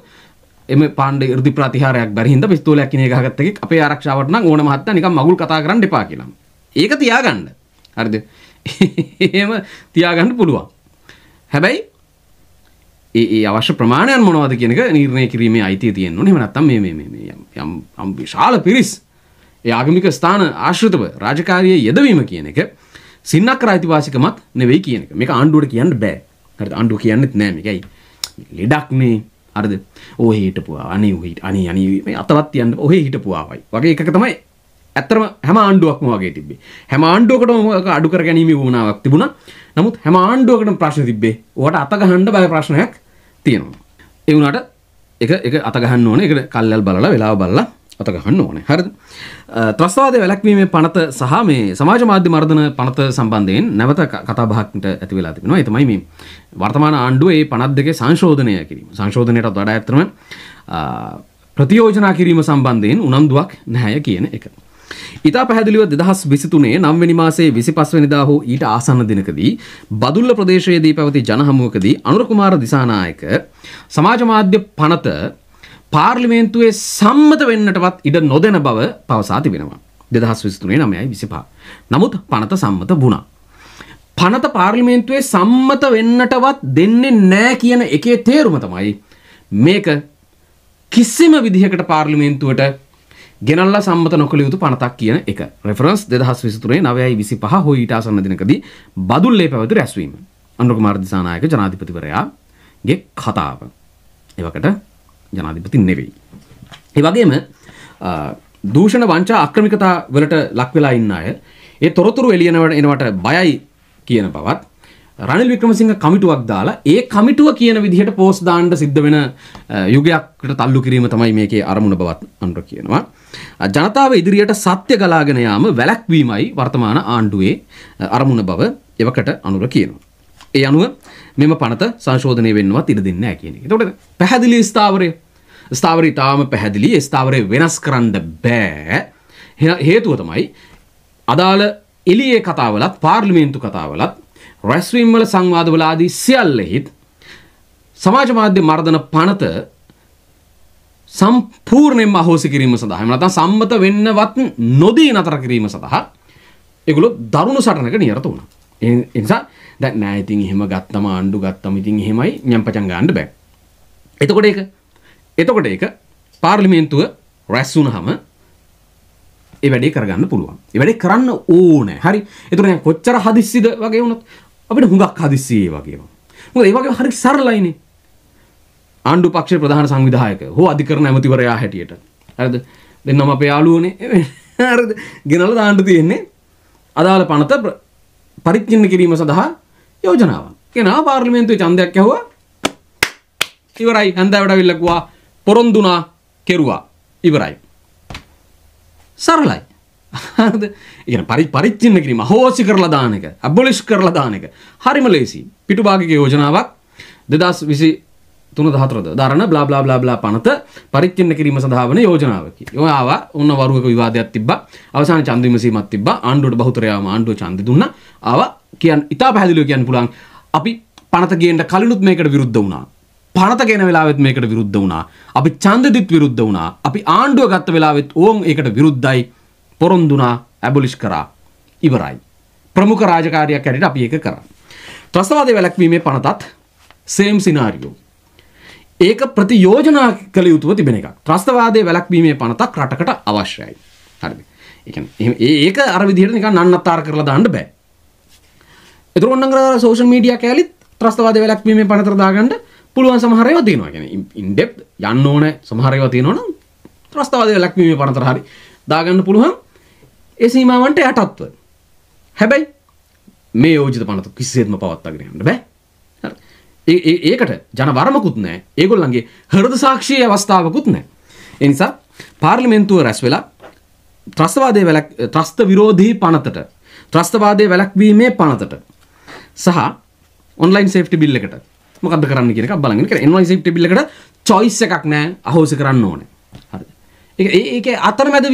එම පාණ්ඩේ 이르දි ප්‍රතිහාරයක් බැරි හින්දා පිස්තෝලයක් කිනේ ගහගත්ත එකෙක් අපේ ආරක්ෂාවට නම් ඕන මහත්තයා නිකන් මගුල් කතා කරන්න එපා කියලා. ඒක තියාගන්න. හරිද? එහෙම තියාගන්න පුළුවන්. හැබැයි ඒ අවශ්‍ය ප්‍රමාණයන් මොනවද කියනක නිර්ණය කිරීමේ අයිතිය තියෙන්න ඕනේ. එහෙම නැත්නම් මේ මේ මේ යම් යම් විශාල පිරිස් ඒ ආගමික ස්ථාන ආශ්‍රිතව රාජකාරියේ යෙදවීම කියන එක සින්නක්කර අයිතිවාසිකමක් නෙවෙයි කියන එක. මේක ආණ්ඩුවට කියන්න බෑ. හරිද? ආණ්ඩුව කියන්නෙත් නෑ මේකයි. ලෙඩක්නේ. හරිද? ඔහේ හිටපුවා. අනේ ඔහේ අනේ අනේ මේ අතවත් තියන්න ඔහේ හිටපුවාවයි. වගේ එකක තමයි ඇත්තරම හැම ආණ්ඩුවක්ම වගේ තිබේ හැම ආණ්ඩුවකටම අඩු කර ගැනීම වුණාවක් තිබුණා නමුත් හැම ආණ්ඩුවකටම ප්‍රශ්න තිබේ ඕකට අතගහන්න බය ප්‍රශ්නයක් තියෙනවා ඒ වුණාට එක එක අතගහන්න ඕනේ ඒකට කල්යල් බලලා වෙලාව බලලා අත ගහන්න ඕනේ හරිද ත්‍රස්වාදය වැළැක්වීමේ පනත සහ මේ සමාජ මාධ්‍ය මර්ධන පනත සම්බන්ධයෙන් නැවත කතා බහකට ඇති වෙලා තිබෙනවා ඒ තමයි මේ වර්තමාන ආණ්ඩුවේ මේ පනත් දෙකේ සංශෝධනය කිරීම සංශෝධනයටත් වඩා ඇත්තම ප්‍රතියෝජනා කිරීම සම්බන්ධයෙන් උනන්දුවක් නැහැ කියන එක ඉතා පැහැදිලිව දෙදහස් විසිතුනේ නම්වැනි මාසේ විසි පස්වනිදා හෝ ඊට ආසන්න දිනකදී බදුල්ල ප්‍රදේශයේදී පැවති ජනහමුවකදී අනුරකුමාර දිසානායක සමාජ මාධ්‍ය පනත පාර්ලිමේන්තුවේ සම්මත වෙන්නටවත් ඉඩ නොදෙන බව පවසා තිබෙනවා. දෙදහස් විස්තුනේ නමයයි විසිපා. නමුත් පනත සම්මත වුණා. පනත පාර්ලිමේන්තුවේ සම්මත වෙන්නටවත් දෙන්නේ නෑ කියන එකේ තේරුම තමයි. මේක කිසිම විදිහකට පාර්ලිමේන්තුවට ගෙනල්ලා සම්මත නොකළ යුතු පනතක් කියන එක. රෙෆරන්ස් 2023 9.25 හෝ ඊට ආසන්න දිනකදී බදුල්ලේ පැවති රැස්වීම. අනුර කුමාර දිසානායක ජනාධිපතිවරයාගේ කතාව. ඒවකට ජනාධිපති නෙවෙයි. ඒ වගේම දූෂණ වංචා අක්‍රමිකතා වලට ලක් වෙලා ඉන්න අය ඒ තොරතුරු එළියනවට එනවට බයයි කියන බවත් රනිල් වික්‍රමසිංහ කමිටුවක් දාලා ඒ කමිටුව කියන විදිහට පෝස් දාන්න සිද්ධ වෙන යුගයකට තල්ලු කිරීම තමයි මේකේ අරමුණ බවත් අනුර කියනවා. ජනතාව ඉදිරියට සත්‍ය ගලාගෙන යාම වැළැක්වීමයි වර්තමාන ආණ්ඩුවේ අරමුණ බව එවකට අනුර කියනවා. ඒ අනුව මෙම පනත සංශෝධනය වෙන්නවත් ඉඩ දෙන්නේ නැහැ කියන එක. එතකොට පැහැදිලි ස්ථාවරය ස්ථාවරය ඊටාම පැහැදිලි ඒ ස්ථාවරය වෙනස් කරන්න බෑ. හේතුව තමයි අදාළ එළියේ කතාවලත් පාර්ලිමේන්තු කතාවලත් රැස්වීම්වල සංවාදවල ආදී සියල්ලෙහිත් සමාජ මාධ්‍ය මර්ධන පනත සම්පූර්ණයෙන්ම අහෝසි කිරීම සඳහා එහෙම නැත්නම් සම්මත වෙන්නවත් නොදී නතර කිරීම සඳහා ඒගොල්ලෝ දරුණු සටනක නිරත වුණා. ඒ නිසා දැන් නෑ ඉතින් එහෙම ගත්තම ආණ්ඩු ගත්තම ඉතින් එහෙමයි ඤම්පචං ගන්න බෑ. එතකොට ඒක එතකොට ඒක පාර්ලිමේන්තුව රැස් වුණාම ඒ වැඩේ කරගන්න පුළුවන්. ඒ වැඩේ කරන්න ඕනේ. හරි. ඒතර දැන් කොච්චර හදිස්සිද වගේ වුණත් අපිට හුඟක් හදිස්සියේ වගේම. මොකද ඒ වගේ හරි සරලයිනේ. ආණ්ඩු පක්ෂයේ ප්‍රධාන සංවිධායක හෝ අධිකරණ ඇමතිවරයා හැටියට. හරිද? දැන් නම් අපේ යාළුවනේ. හරිද? ගෙනල්ලා දාන්න තියෙන්නේ අදාළ පනත පරිච්ඡින්න කිරීම සඳහා යෝජනාවක්. කෙනා පාර්ලිමේන්තුවේ ඡන්දයක් ඇහුවා. ඉවරයි. හන්දාවට අවිල්ලකුවා. පොරොන්දුනා කෙරුවා. ඉවරයි. සරලයි. ඉගෙන පරි පරිච්චින්න කිරීම හෝසි කරලා දාන එක අබොලිෂ් කරලා දාන එක හරිම ලේසි පිටුභාගික යෝජනාවක් 2020 තුන දහතරද දරන බ්ලා බ්ලා බ්ලා බ්ලා පනත පරිච්ඡින්න කිරීම සඳහා වන යෝජනාවකි. ඔය ආවා ඔන්න වරුවක විවාදයක් තිබ්බා. අවසාන ඡන්ද විමසීමක් තිබ්බා. ආණ්ඩුවට බහුතරයාම ආණ්ඩුව ඡන්ද දුන්නා. ආවා කියන් ඉතා පැහැදිලිව කියන්න පුළුවන් අපි පනත ගේන්න කලිනුත් මේකට විරුද්ධ වුණා. පනත ගෙන වෙලාවෙත් මේකට විරුද්ධ වුණා. අපි ඡන්දෙදිත් විරුද්ධ වුණා. අපි ආණ්ඩුව ගත්ත වෙලාවෙත් ඕම් ඒකට විරුද්ධයි. පොරොන්දුනා ඇබොලිෂ් කරා ඉවරයි. ප්‍රමුඛ රාජකාරියක් ඇරට අපි ඒක කරා. ත්‍රස්වාද වැලැක්වීමේ පනතත් සේම් සිනාරියෝ. ඒක ප්‍රතියෝජනා කළ යුතුව තිබෙන එක ත්‍රස්තවාදය වැලක්වීමේ පනතක් රටකට අවශ්‍යයි. හරිද. ඒක අර විදිහට නිකන් අන්නත්තර කරලා දාන්න බෑ. ඒතර ඕනනම් කරලා සෝෂල් මීඩියා කැලිත් ත්‍රස්තවාදය වැළැක්වීමේ පනතර දාගන්න පුළුවන් සමහර ඒවා තියෙනවා. يعني in depth යන්න ඕනේ සමහර ඒවා තියෙනවනම් ත්‍රස්තවාදය වැළැක්වීමේ පනතර හරි දාගන්න පුළුවන්. ඒ සීමාවන්ට යටත්ව. හැබැයි මේ යෝජිත පනත කිසිසේත්ම පවත්වාගෙන යන්න බෑ. ඒ ඒකට ජනවරමකුත් නෑ. ඒගොල්ලන්ගේ හෘද සාක්ෂියේ අවස්ථාවකුත් නෑ. ඒ නිසා පාර්ලිමේන්තුව රැස් වෙලා ත්‍රස්තවාදයේ වැළක් ත්‍රස්ත විරෝධී පනතට ත්‍රස්තවාදයේ වැළක්වීමේ පනතට සහ ඔන්ලයින් සේෆ්ටි බිල් එකට මොකද්ද කරන්න කියන එක බලගෙන කරා. ඔන්ලයින් සේෆ්ටි බිල් එකට choice එකක් නෑ අහෝසි කරන්න ඕනේ. හරි. ඒක ඒක අතරමැද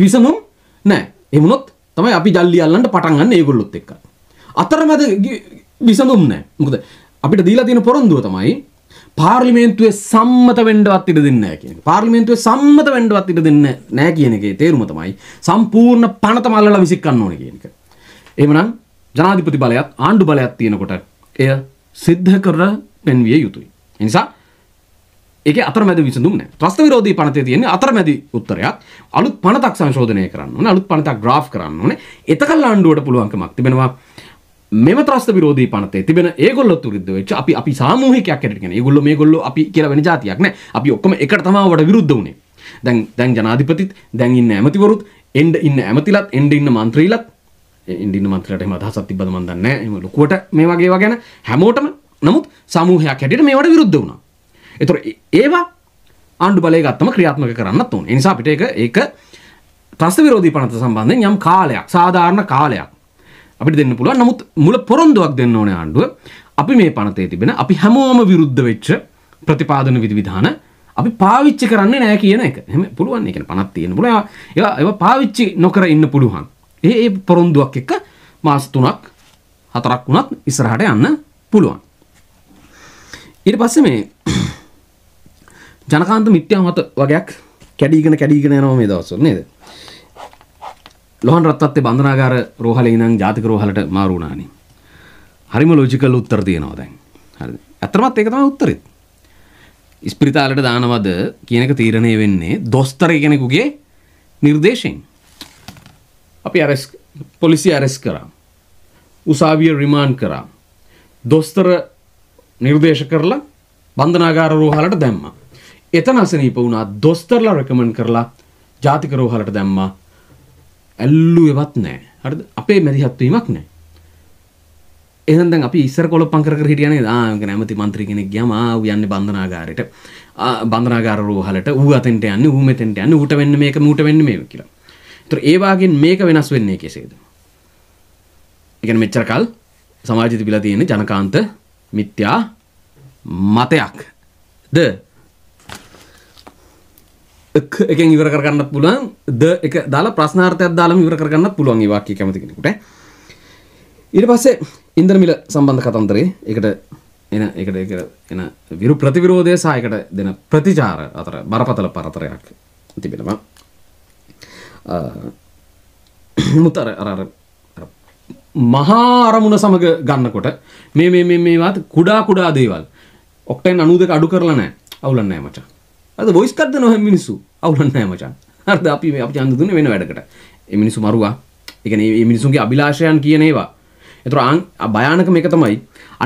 විසඳුම් නෑ එමුණොත් තමයි අපි ජල්ලියල්ලන්ට පටන්ගන්න ඒගොල්ලොත් එක්ක අතරමැද විසඳුම් නෑ මොකද අපිට දීලා තියෙන පොරොන්දුව තමයි පාර්ලිමේන්තුවේ සම්මත වෙන්ඩවත් ඉට දෙන්න කියන පාර්ලිමේන්තුවේ සම්මත වෙන්ඩවත් ඉට දෙන්න නෑ කියන එකේ තේරුම තමයි සම්පූර්ණ පනත මල්ලලා විසික්කන්න ඕන කියන එක එමනම් ජනාධිපති බලයත් ආණ්ඩු බලයක් තියෙනකොට එය සිද්ධ කර පෙන්විය යුතුයි. එනිසා ඒක අතරමැද විසඳුම් නැහැ. ත්‍රස්ත විරෝධී පනතේ තියෙන අතරමැදි උත්තරයක්. අලුත් පනතක් සංශෝධනය කරන්න ඕනේ. අලුත් පනතක් graph කරන්න ඕනේ. එතකල් ආණ්ඩුවට පුළුවන්කමක් තිබෙනවා. මෙම ත්‍රස්ත විරෝධී පනතේ තිබෙන ඒගොල්ලෝ තුරිද්ද වෙච්ච අපි අපි සාමූහිකයක් හැටියට කියන්නේ. ඒගොල්ලෝ මේගොල්ලෝ අපි කියලා වෙන જાතියක් නෑ. අපි ඔක්කොම එකට තමයි වඩ විරුද්ධ වුනේ. දැන් දැන් ජනාධිපතිත් දැන් ඉන්න ඇමතිවරුත් එන්න ඉන්න ඇමතිලත් එන්න ඉන්න മന്ത്രിලත් එන්න ඉන්න മന്ത്രിලට එහෙම අදහසක් තිබ්බද මන් දන්නේ නෑ. එහෙම ලොකුවට මේ වගේ ඒවා ගැන හැමෝටම නමුත් සමූහයක් හැටියට මේවට විරුද්ධ වුණා. එතොර ඒවා ආණ්ඩු බලය ගත්තම ක්‍රියාත්මක කරන්න තුන් නිසා අපිට එක ඒක ත්‍රස්ත විරෝධී පනත සම්බන්ධයෙන් යම් කාලයක් සාධාරණ කාලයක් අපිට දෙන්න පුළුවන් නමුත් මුල පොරොන්දුවක් දෙන්න ඕනේ ආණ්ඩුව අපි මේ පනතේ තිබෙන අපි හැමෝම විරුද්ධ වෙච්ච ප්‍රතිපාදන විධිවිධාන අපි පාවිච්චි කරන්නේ නැහැ කියන එක. එහෙම පුළුවන්. ඒ කියන්නේ පණක් තියෙන පුළුවන්. ඒවා ඒවා පාවිච්චි නොකර ඉන්න පුළුවන්. ඒ ඒ පොරොන්දුවක් එක්ක මාස 3ක් 4ක් වුණත් ඉස්සරහට යන්න පුළුවන්. ඊට පස්සේ මේ ජනකාන්ත මිත්‍යා මත වගේක් කැඩීගෙන කැඩීගෙන යනවා මේ දවස්වල නේද? ලොහන් රත්නත්තේ බන්ධනාගාර රෝහලේ ඉඳන් ජාතික රෝහලට මාරු වුණානේ. හරිම ලොජිකල් උත්තර තියෙනවා දැන්. හරිද? ඇත්තමත් ඒක තමයි උත්තරෙත්. ඉස්පිරිතාලට දානවද කියන එක තීරණය වෙන්නේ දොස්තර කෙනෙකුගේ නිර්දේශයෙන්. අපි අරස් පොලිසිය අරස් කරා. උසාවිය රිමාන්ඩ් කරා. දොස්තර නිර්දේශ කරලා බන්ධනාගාර රෝහලට දැම්මා. එතන අසනීප වුණා දොස්තරලා රෙකමන්ඩ් කරලා ජාතික රෝහලට දැම්මා ඇල්ලුවෙවත් නෑ හරිද අපේ මැදිහත් වීමක් නෑ එහෙනම් දැන් අපි ඉස්සර කොළපම් කර කර හිටියා නේද ආ මගේ නැමති മന്ത്രി කෙනෙක් ගියාම ආ ඌ යන්නේ බන්ධනාගාරයට බන්ධනාගාර රෝහලට ඌ අතෙන්ට යන්නේ ඌ මෙතෙන්ට යන්නේ ඌට වෙන්න මේක මූට වෙන්න මේක කියලා. ඒතර ඒ වාගෙන් මේක වෙනස් වෙන්නේ කෙසේද? ඒ කියන්නේ මෙච්චර කල් සමාජයේ තිබිලා තියෙන ජනකාන්ත මිත්‍යා මතයක් ද එකෙන් ඉවර කරගන්නත් පුළුවන් ද එක දාලා ප්‍රශ්නාර්ථයක් දාලාම ඉවර කරගන්නත් පුළුවන් ඒ වාක්‍ය කැමති කෙනෙකුට ඊට පස්සේ ඉන්ද්‍රමිල සම්බන්ධ කතන්දරේ ඒකට එන ඒකට ඒකට එන විරු ප්‍රතිවිරෝධය සහ ඒකට දෙන ප්‍රතිචාර අතර බරපතල පරතරයක් තිබෙනවා මුතර අර අර මහා අරමුණ සමග ගන්නකොට මේ මේ මේ මේවත් කුඩා කුඩා දේවල් ඔක්ටෙන් 92 අඩු කරලා නැහැ අවුලක් නැහැ මචං අද බොයිස් කර දෙනවා හැම මිනිස්සු අවුලක් නැහැ මචං හරිද අපි මේ අපි ඡන්ද දුන්නේ වෙන වැඩකට මේ මිනිස්සු මරුවා ඒ කියන්නේ මේ මිනිස්සුන්ගේ අභිලාෂයන් කියන ඒවා ඒතර භයානක මේක තමයි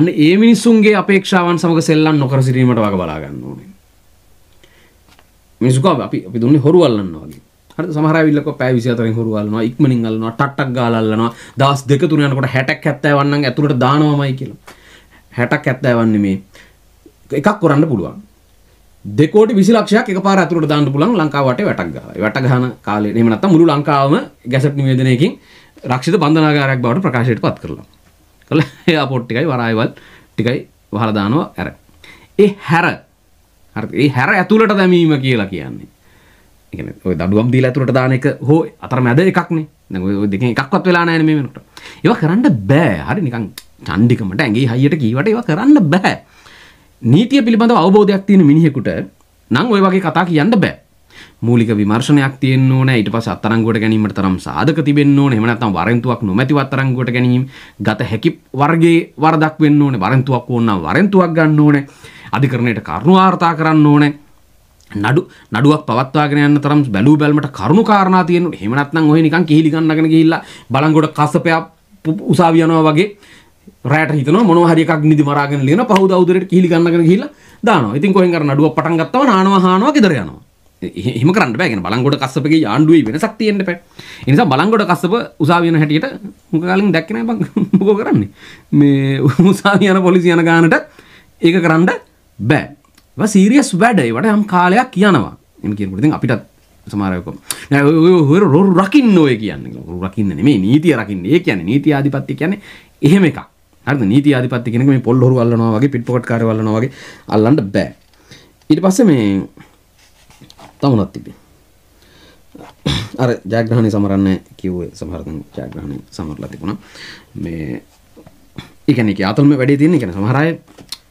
අන්න ඒ මිනිස්සුන්ගේ අපේක්ෂාවන් සමග සෙල්ලම් නොකර සිටීමට වග බලා ගන්න ඕනේ මිනිස්සු අපි අපි දුන්නේ හොරු අල්ලන්නවා වගේ හරි සමහර අයවිල්ලක පැය 24න් හොරු අල්ලනවා ඉක්මනින් අල්ලනවා ටට්ටක් ගාලා අල්ලනවා දවස් දෙක තුන යනකොට 60ක් 70 වන්නම් ඇතුළට දානවාමයි කියලා 60ක් 70 වන්නේ මේ එකක් කරන්න පුළුවන් දෙකෝට විසි ලක්ෂයක් එක පාර ඇතුළට දාන්න පුළුවන් ලංකාවට වැටක් ගහලා. වැට ගහන කාලේ එහෙම නැත්නම් මුළු ලංකාවම ගැසට් නිවේදනයකින් රක්ෂිත බන්ධනාගාරයක් බවට ප්‍රකාශයට පත් කරලා. කළා එයාපෝට් ටිකයි වරායවල් ටිකයි වහලා දානවා ඇර. ඒ හැර හරිද? ඒ හැර ඇතුළට දැමීම කියලා කියන්නේ. ඒ කියන්නේ ඔය දඩුවම් දීලා ඇතුළට දාන එක හෝ අතරමැද එකක්නේ. දැන් ඔය දෙකෙන් එකක්වත් වෙලා නැහැ මේ වෙනකොට. ඒවා කරන්න බෑ. හරි නිකන් චණ්ඩිකමට ඇඟේ හයියට කීවට ඒවා කරන්න බෑ. නීතිය පිළිබඳව අවබෝධයක් තියෙන මිනිහෙකුට නම් ওই වගේ කතා කියන්න බෑ. මූලික විමර්ශනයක් තියෙන්න ඕනේ ඊට පස්සේ අත්තරංගුවට ගැනීමට තරම් සාධක තිබෙන්න ඕනේ එහෙම නැත්නම් වරෙන්තුවක් නොමැතිව අත්තරංගුවට ගැනීම ගත හැකි වර්ගයේ වරදක් වෙන්න ඕනේ වරෙන්තුවක් ඕන නම් වරෙන්තුවක් ගන්න ඕනේ අධිකරණයට කරුණු වාර්තා කරන්න ඕනේ නඩු නඩුවක් පවත්වාගෙන යන්න තරම් බැලූ බැලමට කරුණු කාරණා තියෙනවා. එහෙම නැත්නම් ඔය නිකන් කිහිලි ගන්නගෙන ගිහිල්ලා බලංගොඩ කසපයක් උසාවි යනවා වගේ රෑට හිතන මොනහරි එකක් නිදි මරාගෙන ලියන පහුවද උදේට කිහිලි ගන්නගෙන ගිහිල්ලා දානවා. ඉතින් කොහෙන් අර නඩුවක් පටන් ගත්තම නානවා හානවා ගෙදර යනවා. එහෙම කරන්න බෑ. කියන්නේ බලංගොඩ කස්සපගේ ආණ්ඩුවේ වෙනසක් තියෙන්න බෑ. ඒ නිසා බලංගොඩ කස්සප උසාවියන හැටියට මුක කාලින් දැක්කේ නෑ බං මොකෝ කරන්නේ. මේ උසාවියන පොලිසිය යන ගානට ඒක කරන්න බෑ. ඒවා සීරියස් වැඩ. ඒවට යම් කාලයක් කියනවා. එම් කියනකොට ඉතින් අපිටත් සමාරයකොම රකින්න ඔය කියන්නේ රකින්න නෙමේ නීතිය රකින්න ඒ කියන්නේ නීති ආධිපත්‍ය කියන්නේ එහෙම එකක් හරිද නීති ආධිපත්‍ය කියන එක මේ පොල් හොරු අල්ලනවා වගේ පිට් පොකට් කාර්ය වල්ලනවා වගේ අල්ලන්න බෑ ඊට පස්සේ මේ තමුණක් තිබේ අර ජයග්‍රහණය සමරන්නේ කිව්වේ සමහර දෙන ජයග්‍රහණය සමරලා තිබුණා මේ ඒ කියන්නේ ඒක අතල්ම වැඩි තියෙන කියන්නේ සමහර අය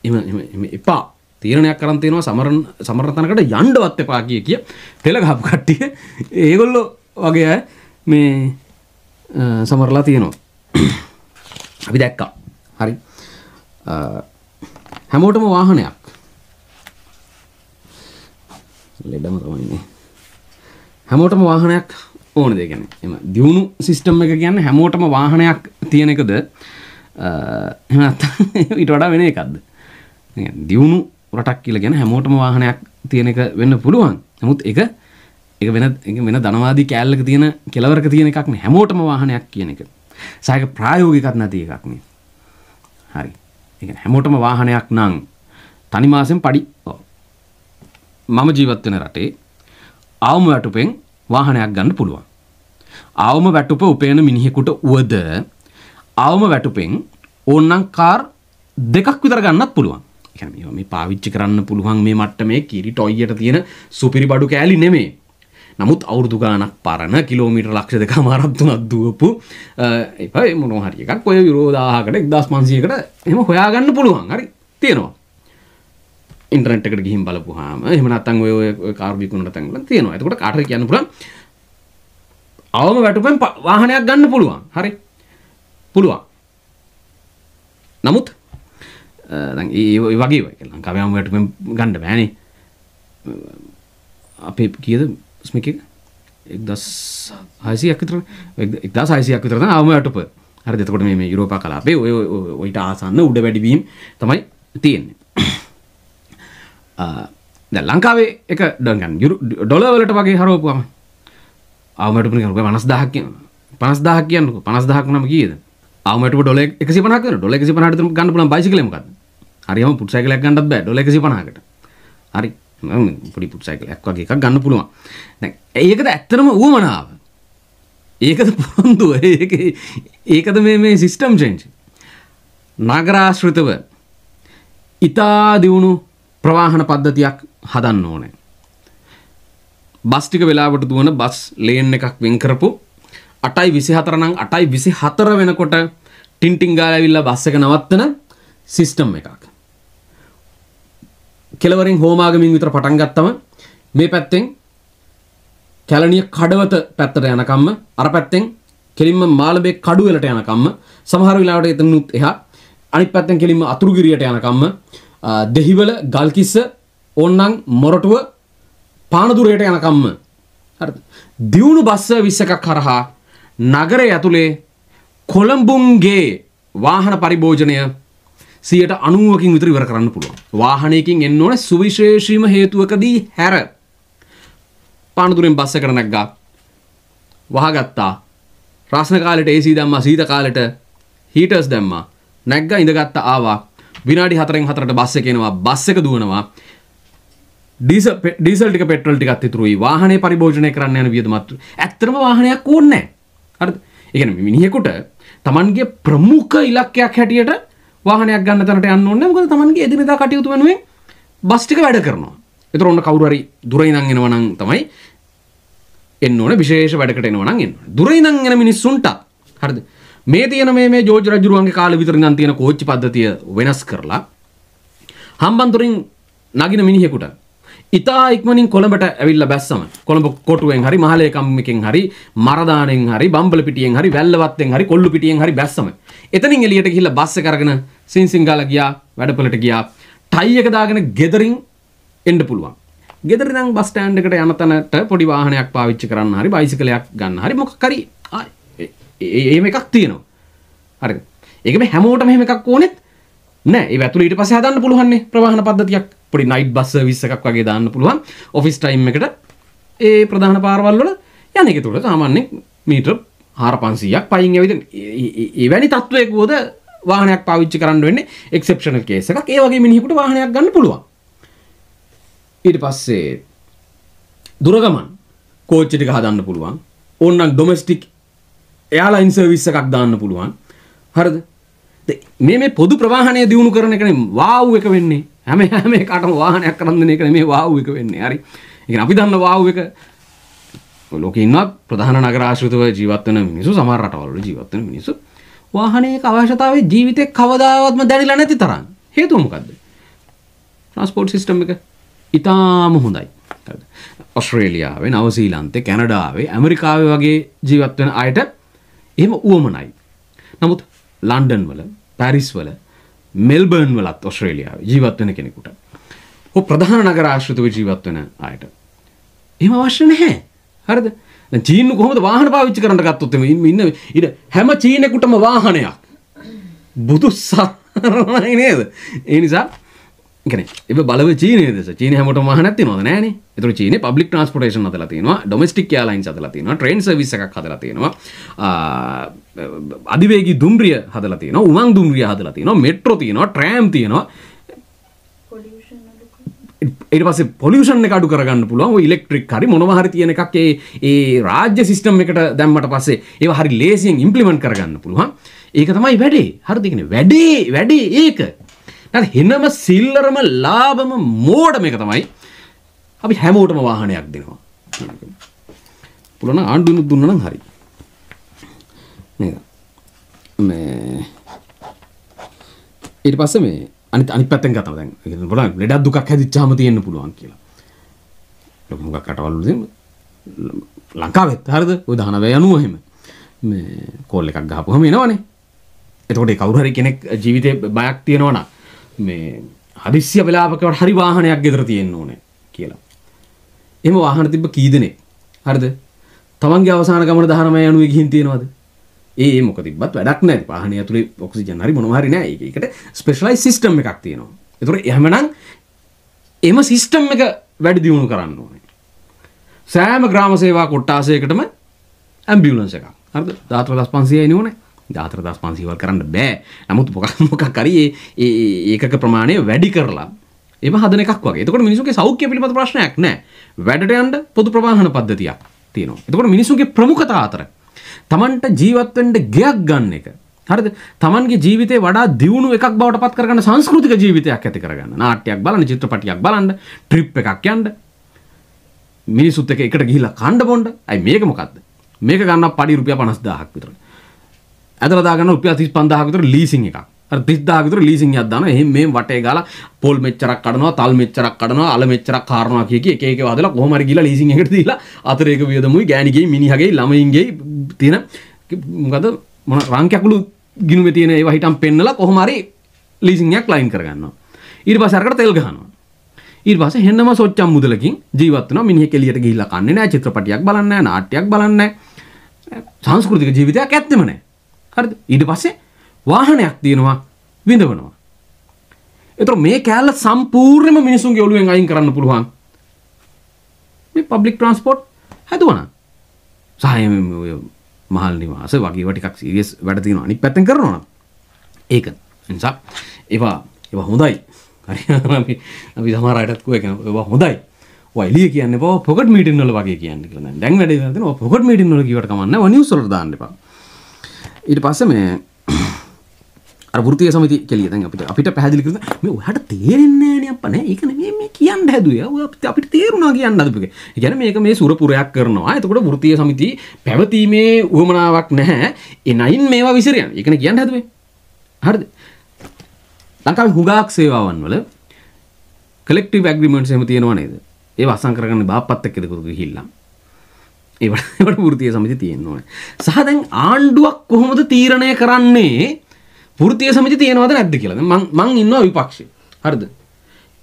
එහෙම එපා තීරණයක් කරන් තියනවා සමරන සමරන තැනකට යන්නවත් එපා කිය කිය තෙල ගහපු කට්ටිය ඒගොල්ලෝ වගේ අය මේ සමරලා තියෙනවා අපි දැක්කා හරි හැමෝටම වාහනයක් ලෙඩම තමයින්නේ හැමෝටම වාහනයක් ඕන දෙ ගැන එම දියුණු සිිස්ටම් එක කියන්න හැමෝටම වාහනයක් තියෙන එකද ඉට වඩා වෙන එකක්ද දියුණු රටක් කියල ගැන හැමෝටම වාහනයක් තියෙන එක වෙන්න පුළුවන් නමුත් එක එක වෙන වෙන දනවාදී කෑල්ලක තියෙන කෙලවරක තියෙන එකක්න හැමෝටම වාහනයක් කියන එක සයක ප්‍රායෝගිකත් නැති එකක්නේ හරි ඒ හැමෝටම වාහනයක් නං තනිමාසෙන් පඩි මම ජීවත්වෙන රටේ අවම වැටුපෙන් වාහනයක් ගන්න පුළුවන්. අවම වැටුප උපයන මිනිහෙකුට වුවද අවම වැටුපෙන් ඕන්නම් කාර් දෙකක් විතර ගන්නත් පුළුවන්. ඒ කියන්නේ මේ පාවිච්චි කරන්න පුළුවන් මේ මට්ටමේ කිරි ටොයියට තියෙන සුපිරි බඩු කෑලි නෙමෙයි. නමුත් අවුරදු ගානක් පරණ කිලෝමීට ලක්ෂ දෙක මරත්තුනක් දුවපු එපයි මොනෝ හරි එකක් ඔය විරෝධාහකට එක්දස් පන්සියකට එම හොයාගන්න පුළුවන් හරි තියෙනවා ඉන්ටරනට් එකට ගිහින් බලපුවාම එහෙම නැත්නම් ඔය ඔය කාර් විකුණන තැන්වල තියෙනවා එතකොට කාටද කියන්න පුළුවන් අවම වැටුපෙන් වාහනයක් ගන්න පුළුවන් හරි පුළුවන් නමුත් ඒ වගේ ලංකාවයම් වැටුපෙන් ගණ්ඩ බෑනේ අපේ කියද ස්මික එක්දස් හසියක් විතර එක්දා සයිසියක් විතරන අවමටප හරි දෙතකොට මේ යුරෝපා කලාපේ ඔය ඔයිට ආසන්න උඩ වැඩිවීම් තමයි තියෙන්නේ ද ලංකාවේ එක ඩගන් යුරු ඩොලවලට වගේ හරෝපුම අවමට පික පනස් දහක් කියන පනස් දහක් කියන්නක පනස් දහක් නම කියද අවමට ොල එක පනක් ොල එක පනට ගන්න පුලන් බයිසි කලමකත් හරිම පුටසයිකලක් ගන්නත් බෑ ොල එක පනකට හරි පොඩි පුට්සයිකලයක් වගේ එකක් ගන්න පුළුවන් දැන් ඒකද ඇත්තටම ඌමනාව ඒකද පොරොන්දුව ඒක ඒකද මේ මේ සිස්ටම් චේන්ජ් නගරාශ්‍රිතව ඊතා දියුණු ප්‍රවාහන පද්ධතියක් හදන්න ඕනේ බස් ටික වෙලාවට දුවන බස් ලේන් එකක් වෙන් කරපු 8:24 නම් 8:24 වෙනකොට ටින්ටින් ගාලා ඇවිල්ලා බස් එක නවත්තන සිස්ටම් එකක් කෙලවරින් හෝමාගමින් විතර පටන් ගත්තම මේ පැත්තෙන් කැලණිය කඩවත පැත්තට යනකම්ම අර පැත්තෙන් කෙලින්ම මාළඹේ කඩුවෙලට යනකම්ම සමහර වෙලාවට එතනුත් එහා අනිත් පැත්තෙන් කෙලින්ම අතුරුගිරියට යනකම්ම දෙහිවල ගල්කිස්ස ඕන්නම් මොරටුව පානදුරයට යනකම්ම හරිද දියුණු බස් සර්විස් එකක් හරහා නගරය ඇතුලේ කොළඹුන්ගේ වාහන පරිභෝජනය සියට අනුවකින් විතර ඉවර කරන්න පුළුවන්. වාහනයකින් එන්න ඕනේ සුවිශේෂීම හේතුවකදී හැර. පානදුරෙන් බස් එකට නැග්ගා. වහගත්තා. රාස්න කාලෙට AC දැම්මා, සීත කාලෙට හීටර්ස් දැම්මා. නැග්ගා ඉඳගත්ත ආවා. විනාඩි 4න් 4ට බස් එක එනවා. බස් එක දුවනවා. ඩීසල් ඩීසල් ටික පෙට්‍රල් ටිකත් ඉතුරුයි. වාහනේ පරිභෝජනය කරන්න යන වියදමත්. ඇත්තටම වාහනයක් ඕනේ නැහැ. හරිද? ඒ කියන්නේ මිනිහෙකුට Tamanගේ ප්‍රමුඛ ඉලක්කයක් හැටියට වාහනයක් ගන්න තැනට යන්න ඕනේ මොකද තමන්ගේ එදිනෙදා කටයුතු වෙනුවෙන් බස් ටික වැඩ කරනවා. ඒතර ඔන්න කවුරු හරි දුර ඉඳන් එනවා නම් තමයි එන්න ඕනේ විශේෂ වැඩකට එනවා නම් එන්න ඕනේ. දුර ඉඳන් එන මිනිස්සුන්ට හරිද? මේ තියෙන මේ මේ ජෝර්ජ් රජුරුවන්ගේ කාලේ විතර ඉඳන් තියෙන කෝච්චි පද්ධතිය වෙනස් කරලා හම්බන්තොටින් නගින මිනිහෙකුට ඉතා ඉක්මනින් කොළඹට ඇවිල්ලා බැස්සම කොළඹ කොටුවෙන් හරි මහලේකම්මකින් හරි මරදානෙන් හරි බම්බල පිටියෙන් හරි වැල්ලවත්තෙන් හරි කොල්ලු පිටියෙන් හරි බැස්සම එතනින් එළියට ගිහිල්ලා බස් එක අරගෙන සින්සිංගාල ගියා වැඩපලට ගියා ටයි එක දාගෙන ගෙදරින් එන්න පුළුවන් ගෙදර ඉඳන් බස් ස්ටෑන්ඩ් එකට යන තැනට පොඩි වාහනයක් පාවිච්චි කරන්න හරි බයිසිකලයක් ගන්න හරි මොකක් හරි එහෙම එකක් තියෙනවා හරිද ඒක මේ හැමෝටම එහෙම එකක් ඕනෙත් නෑ ඒ ඇතුළේ ඊට පස්සේ හදන්න පුළුවන් නේ ප්‍රවාහන පද්ධතියක් පොඩි නයිට් බස් සර්විස් එකක් වගේ දාන්න පුළුවන් ඔෆිස් ටයිම් එකට ඒ ප්‍රධාන පාරවල් වල යන එක තුල සාමාන්‍යයෙන් මීටර් 4500ක් පයින් ඇවිදින් එවැනි තත්වයක වොද වාහනයක් පාවිච්චි කරන්න වෙන්නේ එක්සෙප්ෂනල් කේස් එකක් ඒ වගේ මිනිහෙකුට වාහනයක් ගන්න පුළුවන් ඊට පස්සේ දුරගමන් කෝච්චි ටික හදන්න පුළුවන් ඕන්නම් ඩොමෙස්ටික් එයාලයින් සර්විස් එකක් දාන්න පුළුවන් හරිද මේ මේ පොදු ප්‍රවාහනය දියුණු කරන එකනේ වාව් එක වෙන්නේ හැම හැම එකටම වාහනයක් කරන් දෙන එක නෙමෙයි වාව් එක වෙන්නේ. හරි. ඒ කියන්නේ අපි දන්න වාව් එක ලෝකේ ඉන්නත් ප්‍රධාන නගර ආශ්‍රිතව ජීවත් වෙන මිනිස්සු සමහර රටවල ජීවත් වෙන මිනිස්සු වාහනයක අවශ්‍යතාවය ජීවිතේ කවදාවත්ම දැරිලා නැති තරම්. හේතුව මොකද්ද? ට්‍රාන්ස්පෝර්ට් සිස්ටම් එක ඉතාම හොඳයි. ඔස්ට්‍රේලියාවේ නව සීලන්තේ කැනඩාවේ ඇමරිකාවේ වගේ ජීවත් වෙන අයට එහෙම උවමනයි. නමුත් ලන්ඩන් වල පැරිස් වල මෙල්බර්න් වලත් ඔස්ට්‍රේලියාව ජීවත් වෙන කෙනෙකුට හෝ ප්‍රධාන නගර ආශ්‍රිතව ජීවත් වෙන අයට එහෙම අවශ්‍ය නැහැ හරිද දැන් චීන කොහොමද වාහන පාවිච්චි කරන්න ගත්තොත් එමේ ඉන්න ඉත හැම චීනෙකුටම වාහනයක් බුදු සරණයි නේද ඒ නිසා ගැන එ බලව චීනය දෙස චීන හමට මහනැති නොද නෑන තුර චීන පබ්ලික් ට්‍රන්ස්පොටේෂන් අතල තියෙනවා ඩොමස්ටික් යාලයින් අතල තියෙනවා ට්‍රේන් සවිස එකක් හදලා තියෙනවා අධිවේගී දුම්රිය හදලා තියෙනවා උමන් දුම්රිය හදලා තියෙනවා මෙට්‍රෝ තියෙනවා ට්‍රෑම් තියෙනවා ඊට පස්සේ පොලියුෂන් එක අඩු කරගන්න පුළුවන් ඉලෙක්ට්‍රික් හරි මොනවා හරි තියෙන එකක් ඒ ඒ රාජ්‍ය සිස්ටම් එකට දැම්මට පස්සේ ඒව හරි ලේසියෙන් ඉම්ප්ලිමන්ට් කරගන්න පුළුවන් ඒක තමයි වැඩේ හරිද කියන්නේ වැඩේ වැඩේ ඒක නැත්නම් හිනම සිල්ලරම ලාභම මෝඩම එක තමයි අපි හැමෝටම වාහනයක් දෙනවා. පුළුවන් ආණ්ඩුවෙන් දුන්නා නම් හරි. නේද? මේ ඊට පස්සේ මේ අනිත් අනිත් පැත්තෙන් ගතව දැන් පුළුවන් ලෙඩක් දුකක් හැදිච්චාම තියෙන්න පුළුවන් කියලා. ලොකු මොකක් අටවලු දෙන්න ලංකාවෙත් හරිද? ওই 19 යනුව එහෙම. මේ කෝල් එකක් ගහපුවම එනවනේ. එතකොට ඒ කවුරු හරි කෙනෙක් ජීවිතේ බයක් තියෙනවා නම් මේ හදිස්සිය වෙලාවකට හරි වාහනයක් ගෙදර තියෙන්න ඕනේ කියලා. එහෙම වාහන තිබ්බ කී දෙනෙක්? හරිද? තමන්ගේ අවසාන ගමන 19 යනුවේ ගිහින් තියෙනවද? ඒ ඒ මොකද තිබ්බත් වැඩක් නැහැ. වාහනේ ඇතුලේ ඔක්සිජන් හරි මොනවා හරි නැහැ. ඒකට ස්පෙෂලායිස් සිස්ටම් එකක් තියෙනවා. ඒතකොට එහෙමනම් එම සිස්ටම් එක වැඩි දියුණු කරන්න ඕනේ. සෑම ග්‍රාම සේවා කොට්ටාසයකටම ඇම්බියුලන්ස් එකක්. හරිද? 14500යි නේ ඕනේ. ධාතරදස් පන්සිවල් කරන්න බෑ නමුත් මොකක් කරේ ඒකක ප්‍රමාණය වැඩි කරලා එම හදන එකක් වගේ එතකොට මිනිසුන්ගේ සෞඛ්‍ය පිළිබඳ ප්‍රශ්නයක් නෑ වැඩට යන්න පොදු ප්‍රවාහන පද්ධතියක් තියෙනවා එතකොට මිනිසුන්ගේ ප්‍රමුඛතා අතර තමන්ට ජීවත් වෙන්න ගයක් ගන්න එක හරිද තමන්ගේ ජීවිතේ වඩා දියුණු එකක් බවට පත් කරගන්න සංස්කෘතික ජීවිතයක් ඇති කරගන්න නාට්‍යයක් බලන්න චිත්‍රපටියක් බලන්න ට්‍රිප් එකක් යන්න මිනිසුත් එක්ක එකට ගිහිල්ලා කන්න බොන්න අයි මේක මොකද්ද මේක ගන්න පඩි රුපියල් 50000ක් විතර ඇදරදාගන්න රුපියල් 35000ක විතර ලීසින් එකක්. අර 30000ක විතර ලීසින් එකක් දානවා. එහෙන් මේ වටේ ගාලා පොල් මෙච්චරක් කඩනවා, තල් මෙච්චරක් කඩනවා, අල මෙච්චරක් කාරණා කිය කී එක එක වදලා කොහොම හරි ගිහලා ලීසින් එකට දීලා අතරේක වියදමුයි ගෑණිගේ මිනිහගේ ළමයින්ගේ තියෙන මොකද මොන රංකැකුළු ගිනුමේ තියෙන ඒවා හිටම් පෙන්නලා කොහොම හරි ලීසින් එකක් ලයින් කරගන්නවා. ඊට පස්සේ අරකට තෙල් ගහනවා. ඊට පස්සේ හෙන්නම සොච්චම් මුදලකින් ජීවත් වෙනවා. මිනිහෙක් එළියට ගිහිල්ලා කන්නේ නැහැ, චිත්‍රපටියක් බලන්නේ නැහැ, නාට්‍යයක් බලන්නේ නැහැ. සංස්කෘතික ජීවිතයක් ඇත්තෙම නැහැ. හරිද ඊට පස්සේ වාහනයක් තියෙනවා විඳවනවා එතකොට මේ කෑල්ල සම්පූර්ණයෙන්ම මිනිසුන්ගේ ඔළුවෙන් අයින් කරන්න පුළුවන් මේ පබ්ලික් ට්‍රාන්ස්පෝර්ට් හැදුවා නම් සහය ඔය මහල් නිවාස වගේ ඒවා ටිකක් සීරියස් වැඩ තියෙනවා අනිත් පැත්තෙන් කරනවා නම් ඒක නිසා ඒවා ඒවා හොඳයි හරි අපි සමහර අයටත් කියුවා කියන ඒවා හොඳයි ඔය එළිය කියන්නේ පොකට් මීටින් වල වගේ කියන්නේ කියලා දැන් වැඩේ කරන ඔය පොකට් මීටින් වල කියවට කමන්නේ ඔය නිවුස් වලට දාන්න එපා ඊට පස්සේ මේ අර වෘත්තීය සමිති කියලා දැන් අපිට අපිට පැහැදිලි කරන මේ ඔයාට තේරෙන්නේ නැහැ නේ අප්පා ඒක නෙමෙයි මේ කියන්න හැදුවේ. ඔය අපිට තේරුණා කියන්න හදපු එක. ඒ කියන්නේ මේක මේ සුරපුරයක් කරනවා. එතකොට වෘත්තීය සමිති පැවතීමේ උවමනාවක් නැහැ. එනයින් මේවා විසිර යනවා. ඒ කියන්නේ කියන්න හැදුවේ. හරිද? ලංකාවේ හුඟක් සේවාවන් වල collective agreements එහෙම තියෙනව නේද? ඒවා අසං කරගන්න බාප්පත් එක්කද කරු ගිහිල්ලා. ඒවට ෘතිය සමිති තියෙන්නවා. සහදැන් ආණ්ඩුවක් කොහොමද තීරණය කරන්නේ ෘතිය සමිති තියෙනවද නැද්ද කියලාද මං ඉන්නවා විපක්ෂේ හරිද.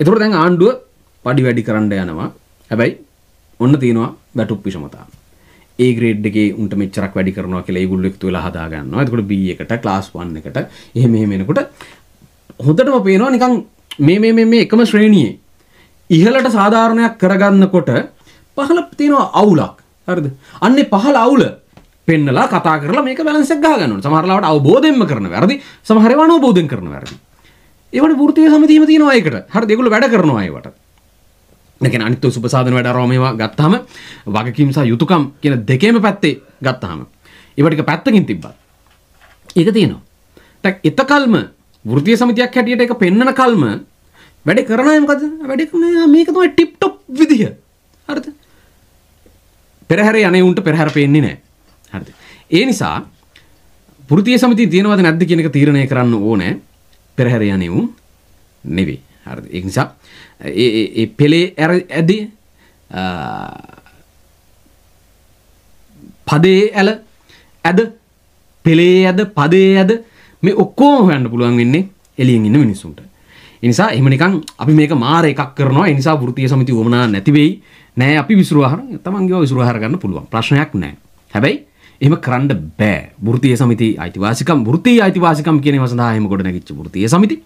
එතුට දැන් ආණ්ඩුව පඩි වැඩි කරන්න යනවා හැබැයි ඔන්න තියෙනවා වැටුප් විෂමතා. ඒ ග්‍රේඩ් එකේ උන්ට මෙච්චරක් වැඩි කරනවා කියලා ඒගොල්ලෝ එකතු වෙලා හදා ගන්නවා. එතකොට B එකට ක්ලාස් 1 එකට එහෙම එහෙම එනකොට හොඳටම පේනවා නිකන් මේ මේ මේ මේ එකම ශ්‍රේණියේ ඉහළට සාධාරණයක් කරගන්නකොට පහළ තියෙනවා අවුලක්. හරිද අන්නේ පහළ අවුල පෙන්නලා කතා කරලා මේක බැලන්ස් එක ගහ ගන්නවා සමහර ලාවට අවබෝධයෙන්ම කරන වැරදි සමහර ඒවා අනවබෝධයෙන් කරන වැරදි ඒවට වෘත්තීය සමිතියම තියෙනවා ඒකට හරිද ඒගොල්ලෝ වැඩ කරනවා ඒවට නැකෙන අනිත් සුපසාධන වැඩ අරවා මේවා ගත්තාම වගකීම් සහ යුතුයකම් කියන දෙකේම පැත්තේ ගත්තාම ඒවා ටික පැත්තකින් තිබ්බත් ඒක තියෙනවා දැන් එතකල්ම වෘත්තීය සමිතියක් හැටියට ඒක පෙන්නන කල්ම වැඩ කරන අය මොකද වැඩ මේක තමයි ටිප් টොප් විදිය හරිද පෙරහැර යනවුන්ට පෙරහැර පේන්නේ නැහැ හරිද ඒ නිසා පුෘතිය සමති තියෙනවද නැද්ද කියන එක තීරණය කරන්න ඕනේ පෙරහැර යනවුන් නෙවෙයි හරිද ඒ නිසා ඒ ඒ පෙළේ ඇදී පදේ ඇල ඇද පෙළේ ඇද පදේ ඇද මේ ඔක්කොම හොයන්න පුළුවන් වෙන්නේ එළියෙන් ඉන්න මිනිස්සුන්ට. ඒ නිසා එහෙම නිකන් අපි මේක මාර එකක් කරනවා. ඒ නිසා වෘත්තීය සමිති වමනා නැති වෙයි. නෑ අපි විසුරහර තමන්ගේ විසුරහර ගන්න පුළුවන් ප්‍රශ්නයක් නෑ හැබැයි එහෙම කරන්න බෑ වෘත්තීය සමිති අයිතිවාසිකම් වෘත්තීය අයිතිවාසිකම් කියන ඒවා සඳහා එහෙම ගොඩනැගිච්ච වෘත්තීය සමිති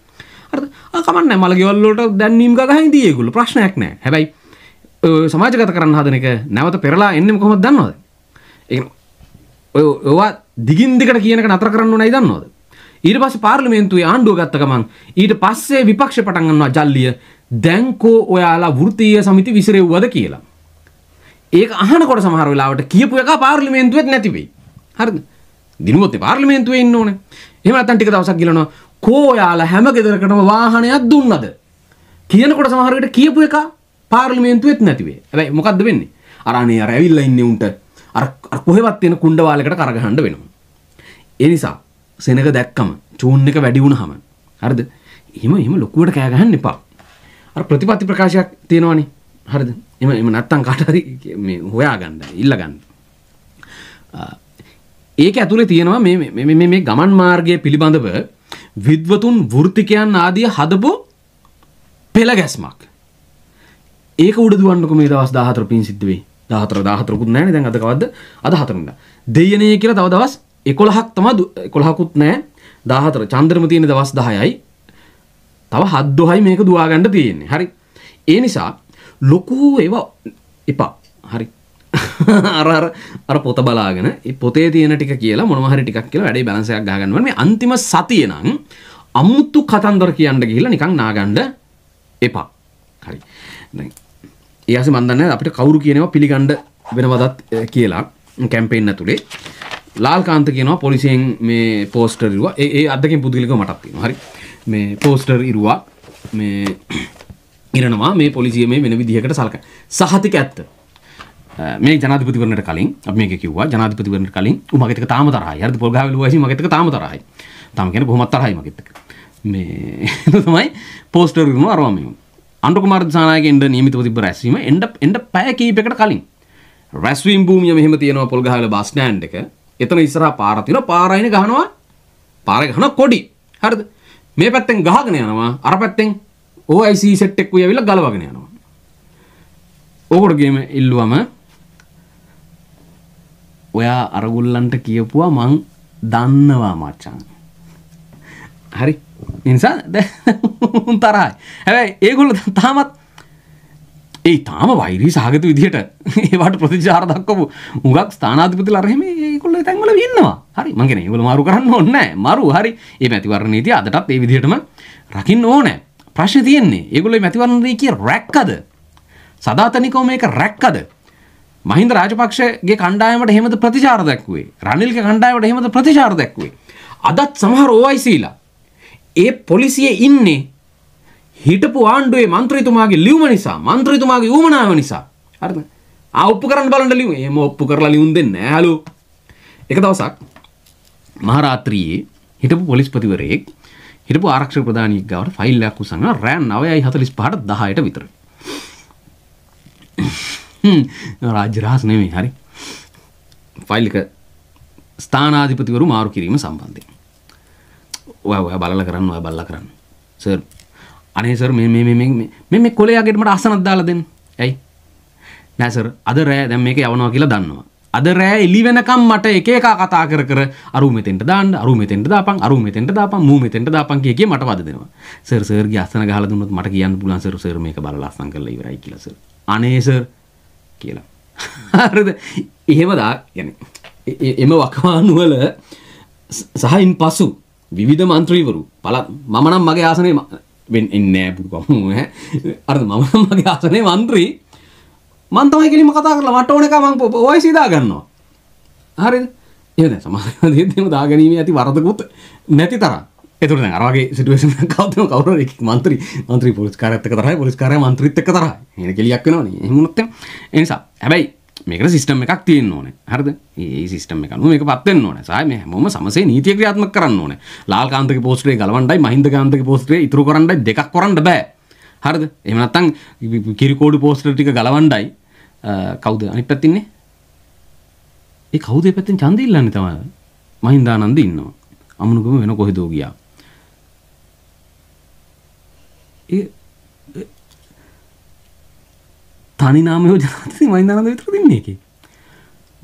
හරිද ආ කමක් නෑ මල ගෙවල් වලට දැන් නීම් ගහ ගහින් දී ඒගොල්ලෝ ප්‍රශ්නයක් නෑ හැබැයි සමාජගත කරන්න හදන එක නැවත පෙරලා එන්නේ කොහොමද දන්නවද ඒ ඔය ඔවා දිගින් දිගට කියන එක නතර කරන්න ඕනයි දන්නවද ඊට පස්සේ පාර්ලිමේන්තුවේ ආණ්ඩුව ගත්ත ගමන් ඊට පස්සේ විපක්ෂ පටන් ගන්නවා ජල්ලිය දැන් කෝ ඔයාලා වෘත්තීය සමිති විසිරෙව්වද කියලා. ඒක අහනකොට සමහර වෙලාවට කියපු එක පාර්ලිමේන්තුවෙත් නැති වෙයි. හරිද? දිනුවොත් පාර්ලිමේන්තුවේ ඉන්න ඕනේ. එහෙම නැත්නම් ටික දවසක් ගිලනවා කෝ ඔයාලා හැම ගෙදරකටම වාහනයක් දුන්නද? කියනකොට සමහර විට කියපු එක පාර්ලිමේන්තුවෙත් නැති වෙයි. හැබැයි මොකද්ද වෙන්නේ? අර අනේ අර ඇවිල්ලා ඉන්නේ උන්ට අර කොහෙවත් තියෙන කුණ්ඩවාලයකට කරගහන්න වෙනවා. ඒ නිසා සෙනක දැක්කම චූන් එක වැඩි වුණාම හරිද? එහෙම එහෙම ලොකුවට කෑ ගහන්න එපා. අර ප්‍රතිපත්ති ප්‍රකාශයක් තියෙනවනේ. හරිද? එහෙම එහෙම නැත්තම් කාට හරි මේ හොයා ගන්න, ඉල්ල ගන්න. ඒක ඇතුලේ තියෙනවා මේ මේ මේ මේ ගමන් මාර්ගය පිළිබඳව විද්වතුන් වෘත්තිකයන් ආදී හදපු පෙළ ගැස්මක්. ඒක උඩ දුවන්නකො මේ දවස් 14 පින් සිද්ධ වෙයි. 14 14 කුත් නැහැ නේද? දැන් අද කවද්ද? අද 4 වෙනිදා. දෙයනේ කියලා තව දවස් එකොළහක් තම කොළහකුත් නෑ දාහතර චන්ද්‍රම තියෙන දවස් දහයයි තව හද්දොහයි මේක දවාගණ්ඩ තියෙන්නේ හරි ඒ නිසා ලොකු ඒවා එපා හරි අරර අර පොත බලාගෙන පොතේ තියෙන ටික කියලා මොනහරි ටිකක් කියලා වැඩේ බැලන්සයක් ගාගන්නවන මේ අන්තිම සතිය නම් අමුත්තු කතන්දර කියන්න ගිහිලා නිකං නාගණ්ඩ එපා හරි ඒස මන්දන්න අපිට කවුරු කියනවා පිළිගණ්ඩ වෙනවදත් eh, කියලා කැම්පෙන්න තුළේ ලාල්කාන්ත කියනවා පොලිසියෙන් මේ පෝස්ටර් ඉරුවා ඒ ඒ අදකින් පුද්ගලිකව මටත් තියෙනවා හරි මේ පෝස්ටර් ඉරුවා මේ ඉරනවා මේ පොලිසිය මේ වෙන විදිහකට සලක සහතික ඇත්ත මේ ජනාධිපතිවරණයට කලින් අපි මේක කිව්වා ජනාධිපතිවරණයට කලින් ඌ මගෙත් එක තාම තරහයි හරිද පොල් ගහවල ඌ ඇසි මගෙත් එක තාම තරහයි තාම කියන්නේ බොහොමත් තරහයි මගෙත් එක මේ තමයි පෝස්ටර් ඉරුණා අරවා මේ අන්ඩු කුමාර දිසානායකගේ එන්න නියමිතව තිබ්බ රැස්වීම එන්න එන්න පැය කීපයකට කලින් රැස්වීම් භූමිය මෙහෙම තියෙනවා පොල් ගහවල බස් ස්ටෑන්ඩ් එක එතන ඉස්සරහා පාර තියෙනවා පාරයින ගහනවා පාර ගහන කොඩි හරිද මේ පැත්තෙන් ගහගෙන යනවා අර පැත්තෙන් OIC සෙට් එකක් උයි ඇවිල්ලා ගලවගෙන යනවා ඕකට ගේම ඉල්ලුවම ඔයා අරගුල්ලන්ට කියපුවා මං දන්නවා මචං හරි නිසා තරයි හැබැයි ඒගොල්ලෝ තාමත් ඒ තාම වෛරී සහගත විදිහට ඒවට ප්‍රතිචාර දක්වපු හුඟක් ස්ථානාධිපතිලා අරහෙම ඒගොල්ලෝ ඒ තැන්වල ඉන්නවා. හරි මං කියන්නේ ඒගොල්ලෝ මාරු කරන්න ඕනේ නැහැ. මාරු හරි. මේ මැතිවරණ නීතිය අදටත් ඒ විදිහටම රකින්න ඕනේ. ප්‍රශ්නේ තියෙන්නේ ඒගොල්ලෝ මැතිවරණ නීතිය රැක්කද? සදාතනිකව මේක රැක්කද? මහින්ද රාජපක්ෂගේ කණ්ඩායමට එහෙමද ප්‍රතිචාර දක්වුවේ? රනිල්ගේ කණ්ඩායමට එහෙමද ප්‍රතිචාර දක්වුවේ? අදත් සමහර OIC ලා ඒ පොලිසියේ ඉන්නේ හිටපු ආණ්ඩුවේ මන්ත්‍රීතුමාගේ ලියුම නිසා මන්ත්‍රීතුමාගේ ඌමනාව නිසා හරිද ආ ඔප්පු කරන්න බලන්න ලියුම එහෙම ඔප්පු කරලා ලියුම් දෙන්නේ නැහැ හලෝ එක දවසක් මහරාත්‍රියේ හිටපු පොලිස්පතිවරයෙක් හිටපු ආරක්ෂක ප්‍රධානීෙක් ගාවට ෆයිල් එකක් උසන්න රෑන් 9:45ට 10ට විතර රාජ්‍ය රහස් නෙමෙයි හරි ෆයිල් එක ස්ථානාධිපතිවරු මාරු කිරීම සම්බන්ධයෙන් ඔය ඔය බලලා කරන්න ඔය බලලා කරන්න සර් අනේ සර් මේ මේ මේ මේ මේ කොලයාගෙට මට අසනක් දාලා දෙන්න. ඇයි? නෑ සර් අද රෑ දැන් මේක යවනවා කියලා දන්නවා. අද රෑ එළි වෙනකම් මට එක එක කතා කර කර අරු මෙතෙන්ට දාන්න අරු මෙතෙන්ට දාපන් අරු මෙතෙන්ට දාපන් මූ මෙතෙන්ට දාපන් කිය කිය මට වද දෙනවා. සර් සර්ගේ අසන ගහලා දුන්නොත් මට කියන්න පුළුවන් සර් සර් මේක බලලා අස්සම් කරලා ඉවරයි කියලා සර්. අනේ සර් කියලා. හරිද? එහෙම දා يعني එම වකවානුවල සහින් පසු විවිධ මන්ත්‍රීවරු පළත් මම නම් මගේ ආසනයේ වෙන් එන්නේ නෑ පුකම අරද මම මගේ ආසනේ මන්ත්‍රී මන් තමයි කෙලිම කතා කරලා මට ඕන එක මම වොයිස් ඉදා ගන්නවා හරිද එහෙම සමහර දේත් එහෙම දාගැනීමේ ඇති වරදකුත් නැති තරම් ඒතර දැන් අර වගේ සිටුේෂන් එකක් කවුද කවුරු හරි මන්ත්‍රී මන්ත්‍රී පොලිස් කාර්යත් එක්ක තරහයි පොලිස් කාර්යය මන්ත්‍රීත් එක්ක තරහයි එහෙම කෙලියක් වෙනවනේ එහෙම වුණොත් එනිසා හැබැයි මේක සිස්ටම් එකක් තියෙන්න ඕනේ. හරිද? ඒ සිස්ටම් එක අනුව මේක පත් වෙන්න ඕනේ. සහය මේ හැමෝම සමසේ නීතිය ක්‍රියාත්මක කරන්න ඕනේ. ලාල්කාන්තගේ පෝස්ටරේ ගලවන්නයි මහින්ද කාන්තගේ පෝස්ටරේ ඉතුරු කරන්නයි දෙකක් කරන්න බෑ. හරිද? එහෙම නැත්නම් කිරිකෝඩු පෝස්ටර් ටික ගලවන්නයි කවුද අනිත් පැත්තේ ඉන්නේ? ඒ කවුද ඒ පැත්තෙන් ඡන්ද ඉල්ලන්නේ තමයි. මහින්දානන්ද ඉන්නවා. අමුණුගම වෙන කොහෙදෝ ගියා. ඒ තනිනාමයෝ ජනාධිපති මහින්දානන්ද විතර දෙන්නේ එකේ.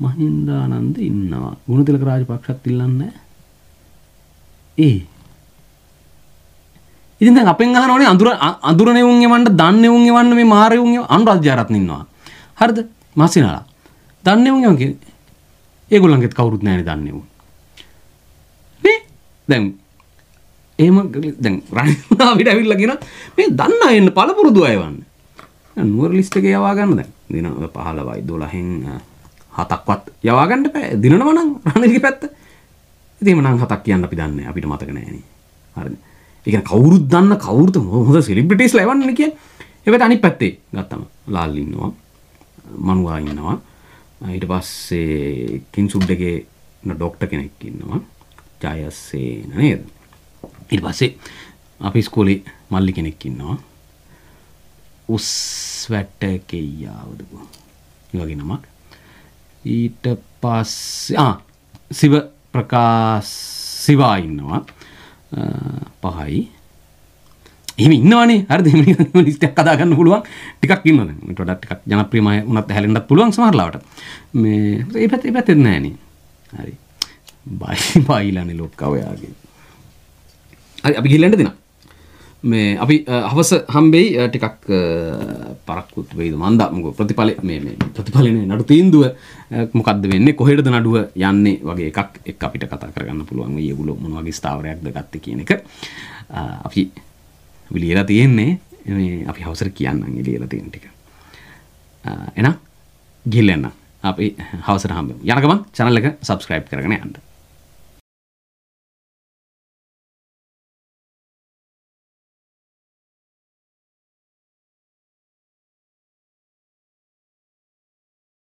මහින්දානන්ද ඉන්නවා. ගුණතිලක රාජපක්ෂත් ඉල්ලන්නේ ඒ ඉතින් දැන් අපෙන් අහන ඕනේ අඳුර අඳුරනේ උන් එවන්න දන්නේ උන් එවන්න මේ මාරේ උන් අනුරාධ ජයරත්න ඉන්නවා. හරිද? මාසිනාලා. දන්නේ උන් එවන් කියන්නේ. ඒගොල්ලන්ගෙත් කවුරුත් නැහැ දන්නේ උන්. නේ? දැන් එහෙම දැන් රණිමුණා අපිට ඇවිල්ලා කියනවා මේ දන්න අය ඉන්න පළපුරුදු අය වන්නේ. නුවර ලිස්ට එක යවා ගන්න දැන් දින පහලවයි දොළහෙන් හතක්වත් යවාගන්න පෑ දිනනවනම් රනිලි පැත්ත ඉතිම නම් හතක් කියන්න අපි දන්න අපිට මතක නෑන හරි එක කවුරුත් දන්න කවුරුත හොද සිලිබිටිස් ලවන්න කිය එවට අනි පැත්තේ ගත්තම ලාල්ලින්නවා මනුවා ඉන්නවා ඊට පස්සේ කින් සුබ්ඩගේ ඩොක්ට කෙනෙක් ඉන්නවා ජයස්සේ නනේද ඉට පස්සේ අපි ස්කෝලි මල්ලි කෙනෙක් ඉන්නවා උස්වැට කෙයියාවදකු වගේ නමක් ඊට පස්සේ සිව ප්‍රකාශ සිවා ඉන්නවා පහයි එහෙම ඉන්නවනේ හරිද එහෙම ලිස්ට් එකක් හදා ගන්න පුළුවන් ටිකක් ඉන්නවද මට වඩා ටිකක් ජනප්‍රියමය වුණත් හැලෙන්නත් පුළුවන් සමහරලාවට මේ ඒ පැත්තේ ඒ පැත්තේ නෑනේ හරි බයි බයිලානේ ලොක්කා ඔයාගේ හරි අපි ගිහින් දෙනවා මේ අපි හවස හම්බෙයි ටිකක් පරක්කුත් වෙයිද මන්දා මොකද ප්‍රතිඵල මේ මේ ප්‍රතිඵලනේ නඩු තීන්දුව මොකද්ද වෙන්නේ කොහෙටද නඩුව යන්නේ වගේ එකක් එක්ක අපිට කතා කරගන්න පුළුවන් මේ ඒගොල්ලෝ මොන වගේ ස්ථාවරයක්ද ගත්තේ කියන එක අපි ලියලා තියෙන්නේ මේ අපි හවසට කියන්නම් ලියලා තියෙන ටික එහෙනම් ගිහින් යන්න අපි හවසට හම්බෙමු යන ගමන් channel එක subscribe කරගෙන යන්න